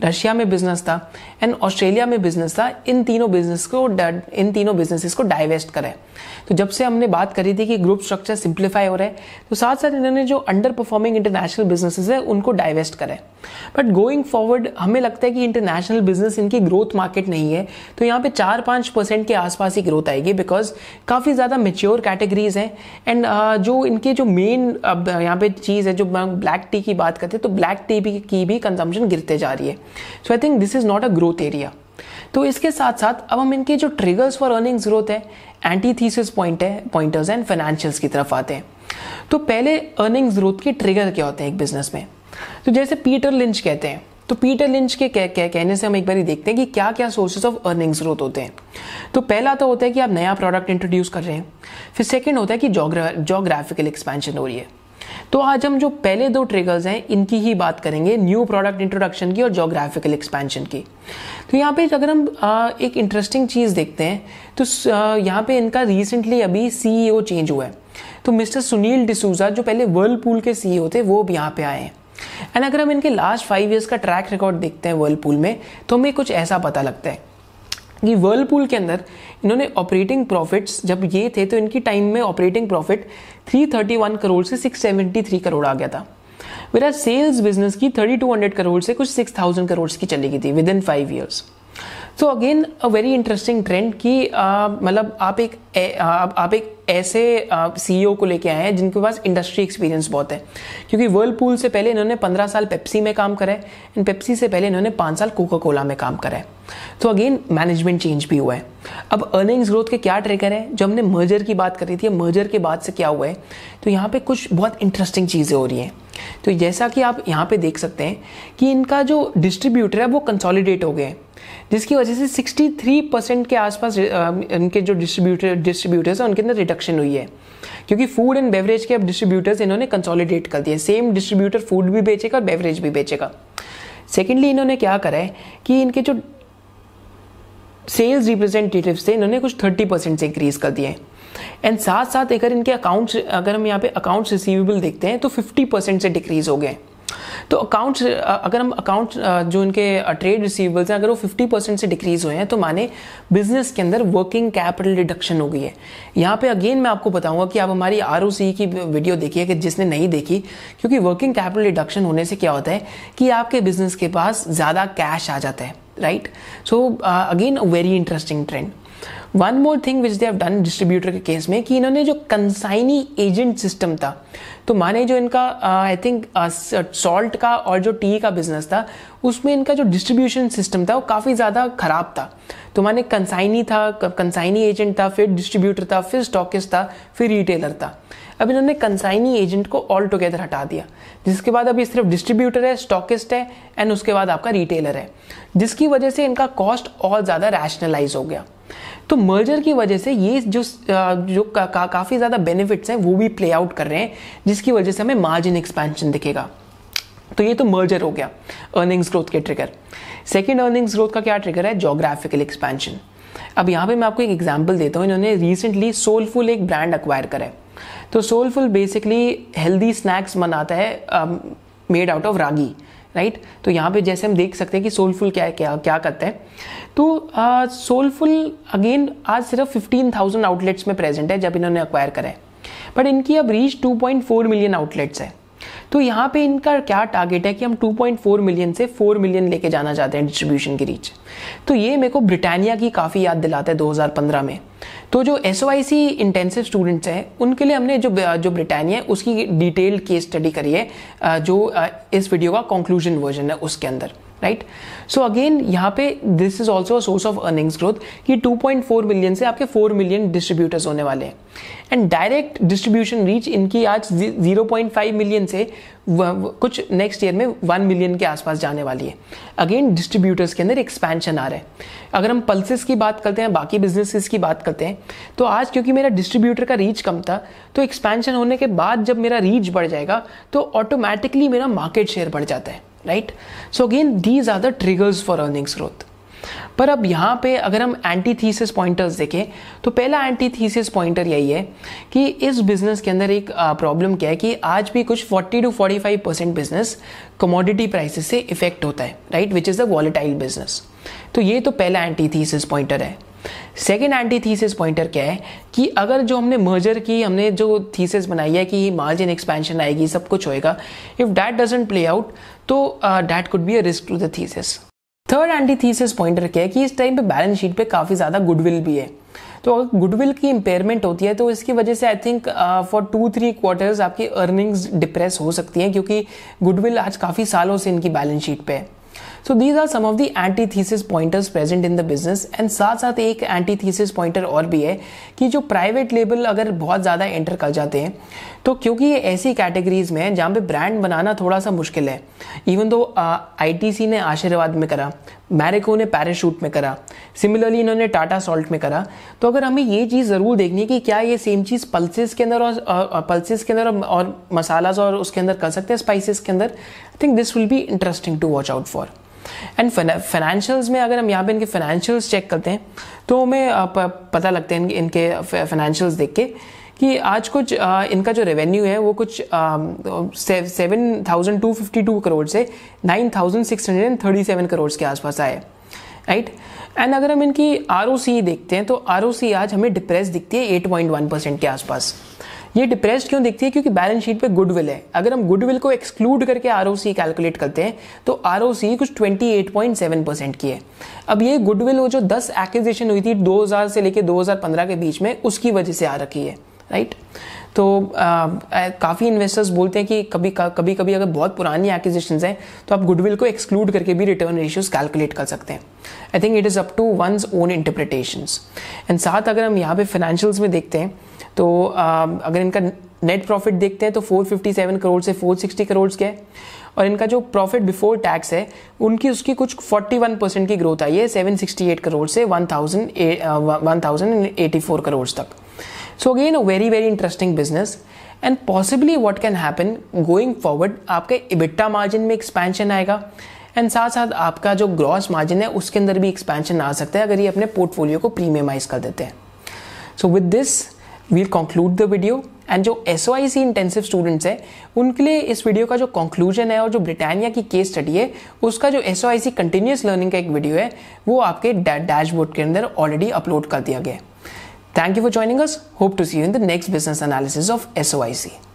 S1: रशिया में बिजनेस था एंड ऑस्ट्रेलिया में बिजनेस था इन तीनों बिजनेस को इन तीनों बिजनेसेस को डाइवेस्ट करें तो जब से हमने बात करी थी कि ग्रुप स्ट्रक्चर सिंप्लीफाई हो रहा है तो साथ साथ इन्होंने जो अंडर परफॉर्मिंग इंटरनेशनल बिजनेसेस है उनको डाइवेस्ट करें बट गोइंग फॉरवर्ड हमें लगता है कि इंटरनेशनल बिजनेस इनकी ग्रोथ मार्केट नहीं है तो यहाँ पे चार पाँच परसेंट के आसपास ही ग्रोथ आएगी बिकॉज काफ़ी ज़्यादा मेच्योर कैटेगरीज हैं एंड जो इनके जो मेन यहाँ पे चीज़ है जो ब्लैक टी की बात करते हैं तो ब्लैक टी की भी कंजम्पशन गिरते जा रही है so I think this is not a growth area तो इसके साथ साथ अब हम इनके जो ट्रिगर्स फॉर अर्निंग्स ग्रोथ है एंटी थीसिस पॉइंट है पॉइंटर्स एंड फाइनेंशियल्स की तरफ आते हैं तो पहले अर्निंग्स ग्रोथ के ट्रिगर क्या होते हैं एक बिजनेस में तो जैसे पीटर लिंच कहते हैं तो पीटर लिंच के कह, कह, कहने से हम एक बार ही देखते हैं कि क्या क्या सोर्सेज ऑफ अर्निंग्स ग्रोथ होते हैं तो पहला तो होता है कि आप नया प्रोडक्ट इंट्रोड्यूस कर रहे हैं फिर सेकेंड होता है कि जोग्राफिकल एक्सपेंशन हो रही है तो आज हम जो पहले दो ट्रिगर्स हैं इनकी ही बात करेंगे न्यू प्रोडक्ट इंट्रोडक्शन की और जोग्राफिकल एक्सपेंशन की तो यहाँ पे अगर हम एक इंटरेस्टिंग चीज़ देखते हैं तो यहाँ पे इनका रिसेंटली अभी सीईओ चेंज e हुआ है तो मिस्टर सुनील डिसूजा जो पहले वर्ल्ड पूल के सीईओ e थे वो भी यहाँ पे आए हैं एंड अगर हम इनके लास्ट फाइव ईयर्स का ट्रैक रिकॉर्ड देखते हैं वर्ल्ड पूल में तो हमें कुछ ऐसा पता लगता है कि वर्ल्ड पूल के अंदर इन्होंने ऑपरेटिंग प्रॉफिट्स जब ये थे तो इनकी टाइम में ऑपरेटिंग प्रॉफिट 331 करोड़ से 673 करोड़ आ गया था मेरा सेल्स बिजनेस की 3200 करोड़ से कुछ 6000 करोड़ की चली गई थी with in five years so again a very interesting trend कि मतलब आप एक आप, एक ऐसे सीईओ e को लेके आए हैं जिनके पास इंडस्ट्री एक्सपीरियंस बहुत है क्योंकि वर्लपूल से पहले इन्होंने पंद्रह साल पेप्सी में काम करा है एंड पेप्सी से पहले इन्होंने पाँच साल कोका कोला में काम करा है तो अगेन मैनेजमेंट चेंज भी हुआ है अब अर्निंग्स ग्रोथ के क्या ट्रेकर हैं जो हमने मर्जर की बात करी थी मर्जर के बाद से क्या हुआ है तो यहाँ पे कुछ बहुत इंटरेस्टिंग चीज़ें हो रही हैं तो जैसा कि आप यहाँ पे देख सकते हैं कि इनका जो डिस्ट्रीब्यूटर है वो कंसोलिडेट हो गए हैं जिसकी वजह से 63 परसेंट के आसपास इनके जो डिस्ट्रीब्यूटर डिस्ट्रीब्यूटर्स हैं उनके अंदर रिडक्शन हुई है क्योंकि फूड एंड बेवरेज के अब डिस्ट्रीब्यूटर्स इन्होंने कंसोलिडेट कर दिए सेम डिस्ट्रीब्यूटर फूड भी बेचेगा और बेवरेज भी बेचेगा सेकेंडली इन्होंने क्या करा है कि इनके जो सेल्स रिप्रेजेंटेटिव से इन्होंने कुछ थर्टी परसेंट से इंक्रीज़ कर दिए हैं एंड साथ साथ अगर इनके अकाउंट्स अगर हम यहाँ पे अकाउंट्स रिसीवेबल देखते हैं तो फिफ्टी परसेंट से डिक्रीज़ हो गए हैं तो अकाउंट्स अगर हम अकाउंट जो इनके ट्रेड रिसीवेबल्स हैं अगर वो 50 परसेंट से डिक्रीज हुए हैं तो माने बिजनेस के अंदर वर्किंग कैपिटल डिडक्शन हो गई है यहाँ पे अगेन मैं आपको बताऊंगा कि आप हमारी आर की वीडियो देखिए कि जिसने नहीं देखी क्योंकि वर्किंग कैपिटल डिडक्शन होने से क्या होता है कि आपके बिजनेस के पास ज़्यादा कैश आ जाता है right so again a very interesting trend one more thing which they have done distributor के केस में कि इन्होंने जो कंसाइनी एजेंट सिस्टम था तो माने जो इनका आई थिंक सॉल्ट का और जो टी का बिजनेस था उसमें इनका जो डिस्ट्रीब्यूशन सिस्टम था वो काफ़ी ज़्यादा ख़राब था तो माने कंसाइनी था कंसाइनी एजेंट था फिर डिस्ट्रीब्यूटर था फिर स्टॉकिस था फिर रिटेलर था अब इन्होंने कंसाइनी एजेंट को ऑल टुगेदर हटा दिया जिसके बाद अभी सिर्फ डिस्ट्रीब्यूटर है स्टॉकिस्ट है एंड उसके बाद आपका रिटेलर है जिसकी वजह से इनका कॉस्ट और ज़्यादा रैशनलाइज हो गया तो मर्जर की वजह से ये जो जो का, का, काफ़ी ज़्यादा बेनिफिट्स हैं वो भी प्ले आउट कर रहे हैं जिसकी वजह से हमें मार्जिन एक्सपेंशन दिखेगा तो ये तो मर्जर हो गया अर्निंग्स ग्रोथ के ट्रिगर सेकेंड अर्निंग्स ग्रोथ का क्या ट्रिगर है जोग्राफिकल एक्सपेंशन अब यहाँ पे मैं आपको एक एग्जाम्पल देता हूँ इन्होंने रिसेंटली सोलफुल एक ब्रांड अक्वायर करा है तो सोलफुल बेसिकली हेल्दी स्नैक्स बनाता है made out of ragi right तो यहाँ पे जैसे हम देख सकते हैं कि सोलफुल क्या है क्या क्या करते हैं तो सोलफुल uh, अगेन आज सिर्फ 15,000 आउटलेट्स में प्रेजेंट है जब इन्होंने अक्वायर करा है बट इनकी अब रीच 2.4 मिलियन आउटलेट्स है तो यहाँ पे इनका क्या टारगेट है कि हम 2.4 मिलियन से 4 मिलियन लेके जाना चाहते हैं डिस्ट्रीब्यूशन की रीच तो ये मेरे को ब्रिटानिया की काफ़ी याद दिलाता है 2015 में तो जो S O I C intensive students हैं उनके लिए हमने जो जो ब्रिटानिया है उसकी डिटेल केस स्टडी करी है जो इस वीडियो का कंक्लूजन वर्जन है उसके अंदर राइट सो अगेन यहाँ पे this is also source of earnings growth कि 2.4 मिलियन से आपके 4 मिलियन डिस्ट्रीब्यूटर्स होने वाले हैं एंड डायरेक्ट डिस्ट्रीब्यूशन रीच इनकी आज 0.5 मिलियन से कुछ नेक्स्ट ईयर में 1 मिलियन के आसपास जाने वाली है अगेन डिस्ट्रीब्यूटर्स के अंदर एक्सपेंशन आ रहा है अगर हम पल्सेस की बात करते हैं बाकी बिजनेसिस की बात करते हैं तो आज क्योंकि मेरा डिस्ट्रीब्यूटर का रीच कम था तो एक्सपेंशन होने के बाद जब मेरा रीच बढ़ जाएगा तो ऑटोमेटिकली मेरा मार्केट शेयर बढ़ जाता है right so again these are the triggers for earnings growth पर अब यहां पे अगर हम एंटी थीसिस पॉइंटर्स देखें तो पहला एंटी थीसिस पॉइंटर यही है कि इस बिज़नेस के अंदर एक प्रॉब्लम क्या है कि आज भी कुछ 40 to 45 percent business commodity prices से इफेक्ट होता है right which is the volatile business तो ये तो पहला एंटी थीसिस पॉइंटर है सेकेंड एंटी थीसिस पॉइंटर क्या है कि अगर जो हमने मर्जर की हमने जो थीसिस बनाई है कि मार्जिन एक्सपेंशन आएगी सब कुछ होएगा if that doesn't play out तो that could be a risk to the thesis third anti thesis point रखे है कि इस टाइम पे बैलेंस शीट पे काफ़ी ज़्यादा गुडविल भी है तो अगर गुडविल की इंपेयरमेंट होती है तो इसकी वजह से I think for two three quarters आपकी अर्निंग्स डिप्रेस हो सकती हैं क्योंकि गुडविल आज काफ़ी सालों से इनकी बैलेंस शीट पे है so these are some of the pointers present in the business and साथ साथ एक थीसिस पॉइंटर और भी है कि जो प्राइवेट लेबल अगर बहुत ज़्यादा एंटर कर जाते हैं तो क्योंकि ये ऐसी कैटेगरीज में है जहाँ पे ब्रांड बनाना थोड़ा सा मुश्किल है इवन तो आई ने आशीर्वाद में करा मैरिको ने पैराशूट में करा सिमिलरली इन्होंने टाटा सॉल्ट में करा तो अगर हमें ये चीज़ ज़रूर देखनी है कि क्या ये सेम चीज़ पल्सेस के अंदर और, पल्सेस के अंदर और मसालाज और उसके अंदर कर सकते हैं स्पाइसेस के अंदर I think this will be interesting to watch out for and financials में अगर हम यहाँ पे इनके फाइनेंशियल्स चेक करते हैं तो हमें पता लगते हैं इनके फाइनेंशियल्स देख के कि आज कुछ आ, इनका जो रेवेन्यू है वो कुछ seven thousand two fifty two crore से nine thousand six hundred and thirty seven crore के आसपास आए राइट एंड अगर हम इनकी आर देखते हैं तो आर आज हमें डिप्रेस दिखती है एट पॉइंट वन परसेंट के आसपास ये डिप्रेस क्यों दिखती है क्योंकि बैलेंस शीट पे गुडविल है अगर हम गुडविल को एक्सक्लूड करके आर कैलकुलेट करते हैं तो आर कुछ 28.7 परसेंट की है अब ये गुडविल वो जो 10 एक्विजिशन हुई थी 2000 से लेकर 2015 के बीच में उसकी वजह से आ रखी है राइट तो um, काफ़ी इन्वेस्टर्स बोलते हैं कि कभी कभी कभी अगर बहुत पुरानी एक्विजिशन हैं तो आप गुडविल को एक्सक्लूड करके भी रिटर्न रेशियोज कैलकुलेट कर सकते हैं I think it is up to one's own interpretation and साथ अगर हम यहाँ पे फाइनेंशियल्स में देखते हैं तो uh, अगर इनका नेट प्रॉफिट देखते हैं तो 457 करोड़ से 460 करोड़ के है और इनका जो प्रॉफिट बिफोर टैक्स है उनकी उसकी कुछ 41 परसेंट की ग्रोथ आई है 768 करोड़ से 1000 1084 करोड़ तक so again a very very interesting business and possibly what can happen going forward आपके इबिट्टा मार्जिन में एक्सपेंशन आएगा एंड साथ साथ आपका जो ग्रॉस मार्जिन है उसके अंदर भी एक्सपेंशन आ सकता है अगर ये अपने पोर्टफोलियो को प्रीमियमाइज कर देते हैं so with this we'll conclude the video and जो S O I C intensive students हैं उनके लिए इस वीडियो का जो कंक्लूजन है और जो ब्रिटानिया की केस स्टडी है उसका जो S O I C continuous learning का एक वीडियो है वो आपके डैशबोर्ड के अंदर ऑलरेडी अपलोड कर दिया गया है Thank you for joining us. Hope to see you in the next business analysis of SOIC.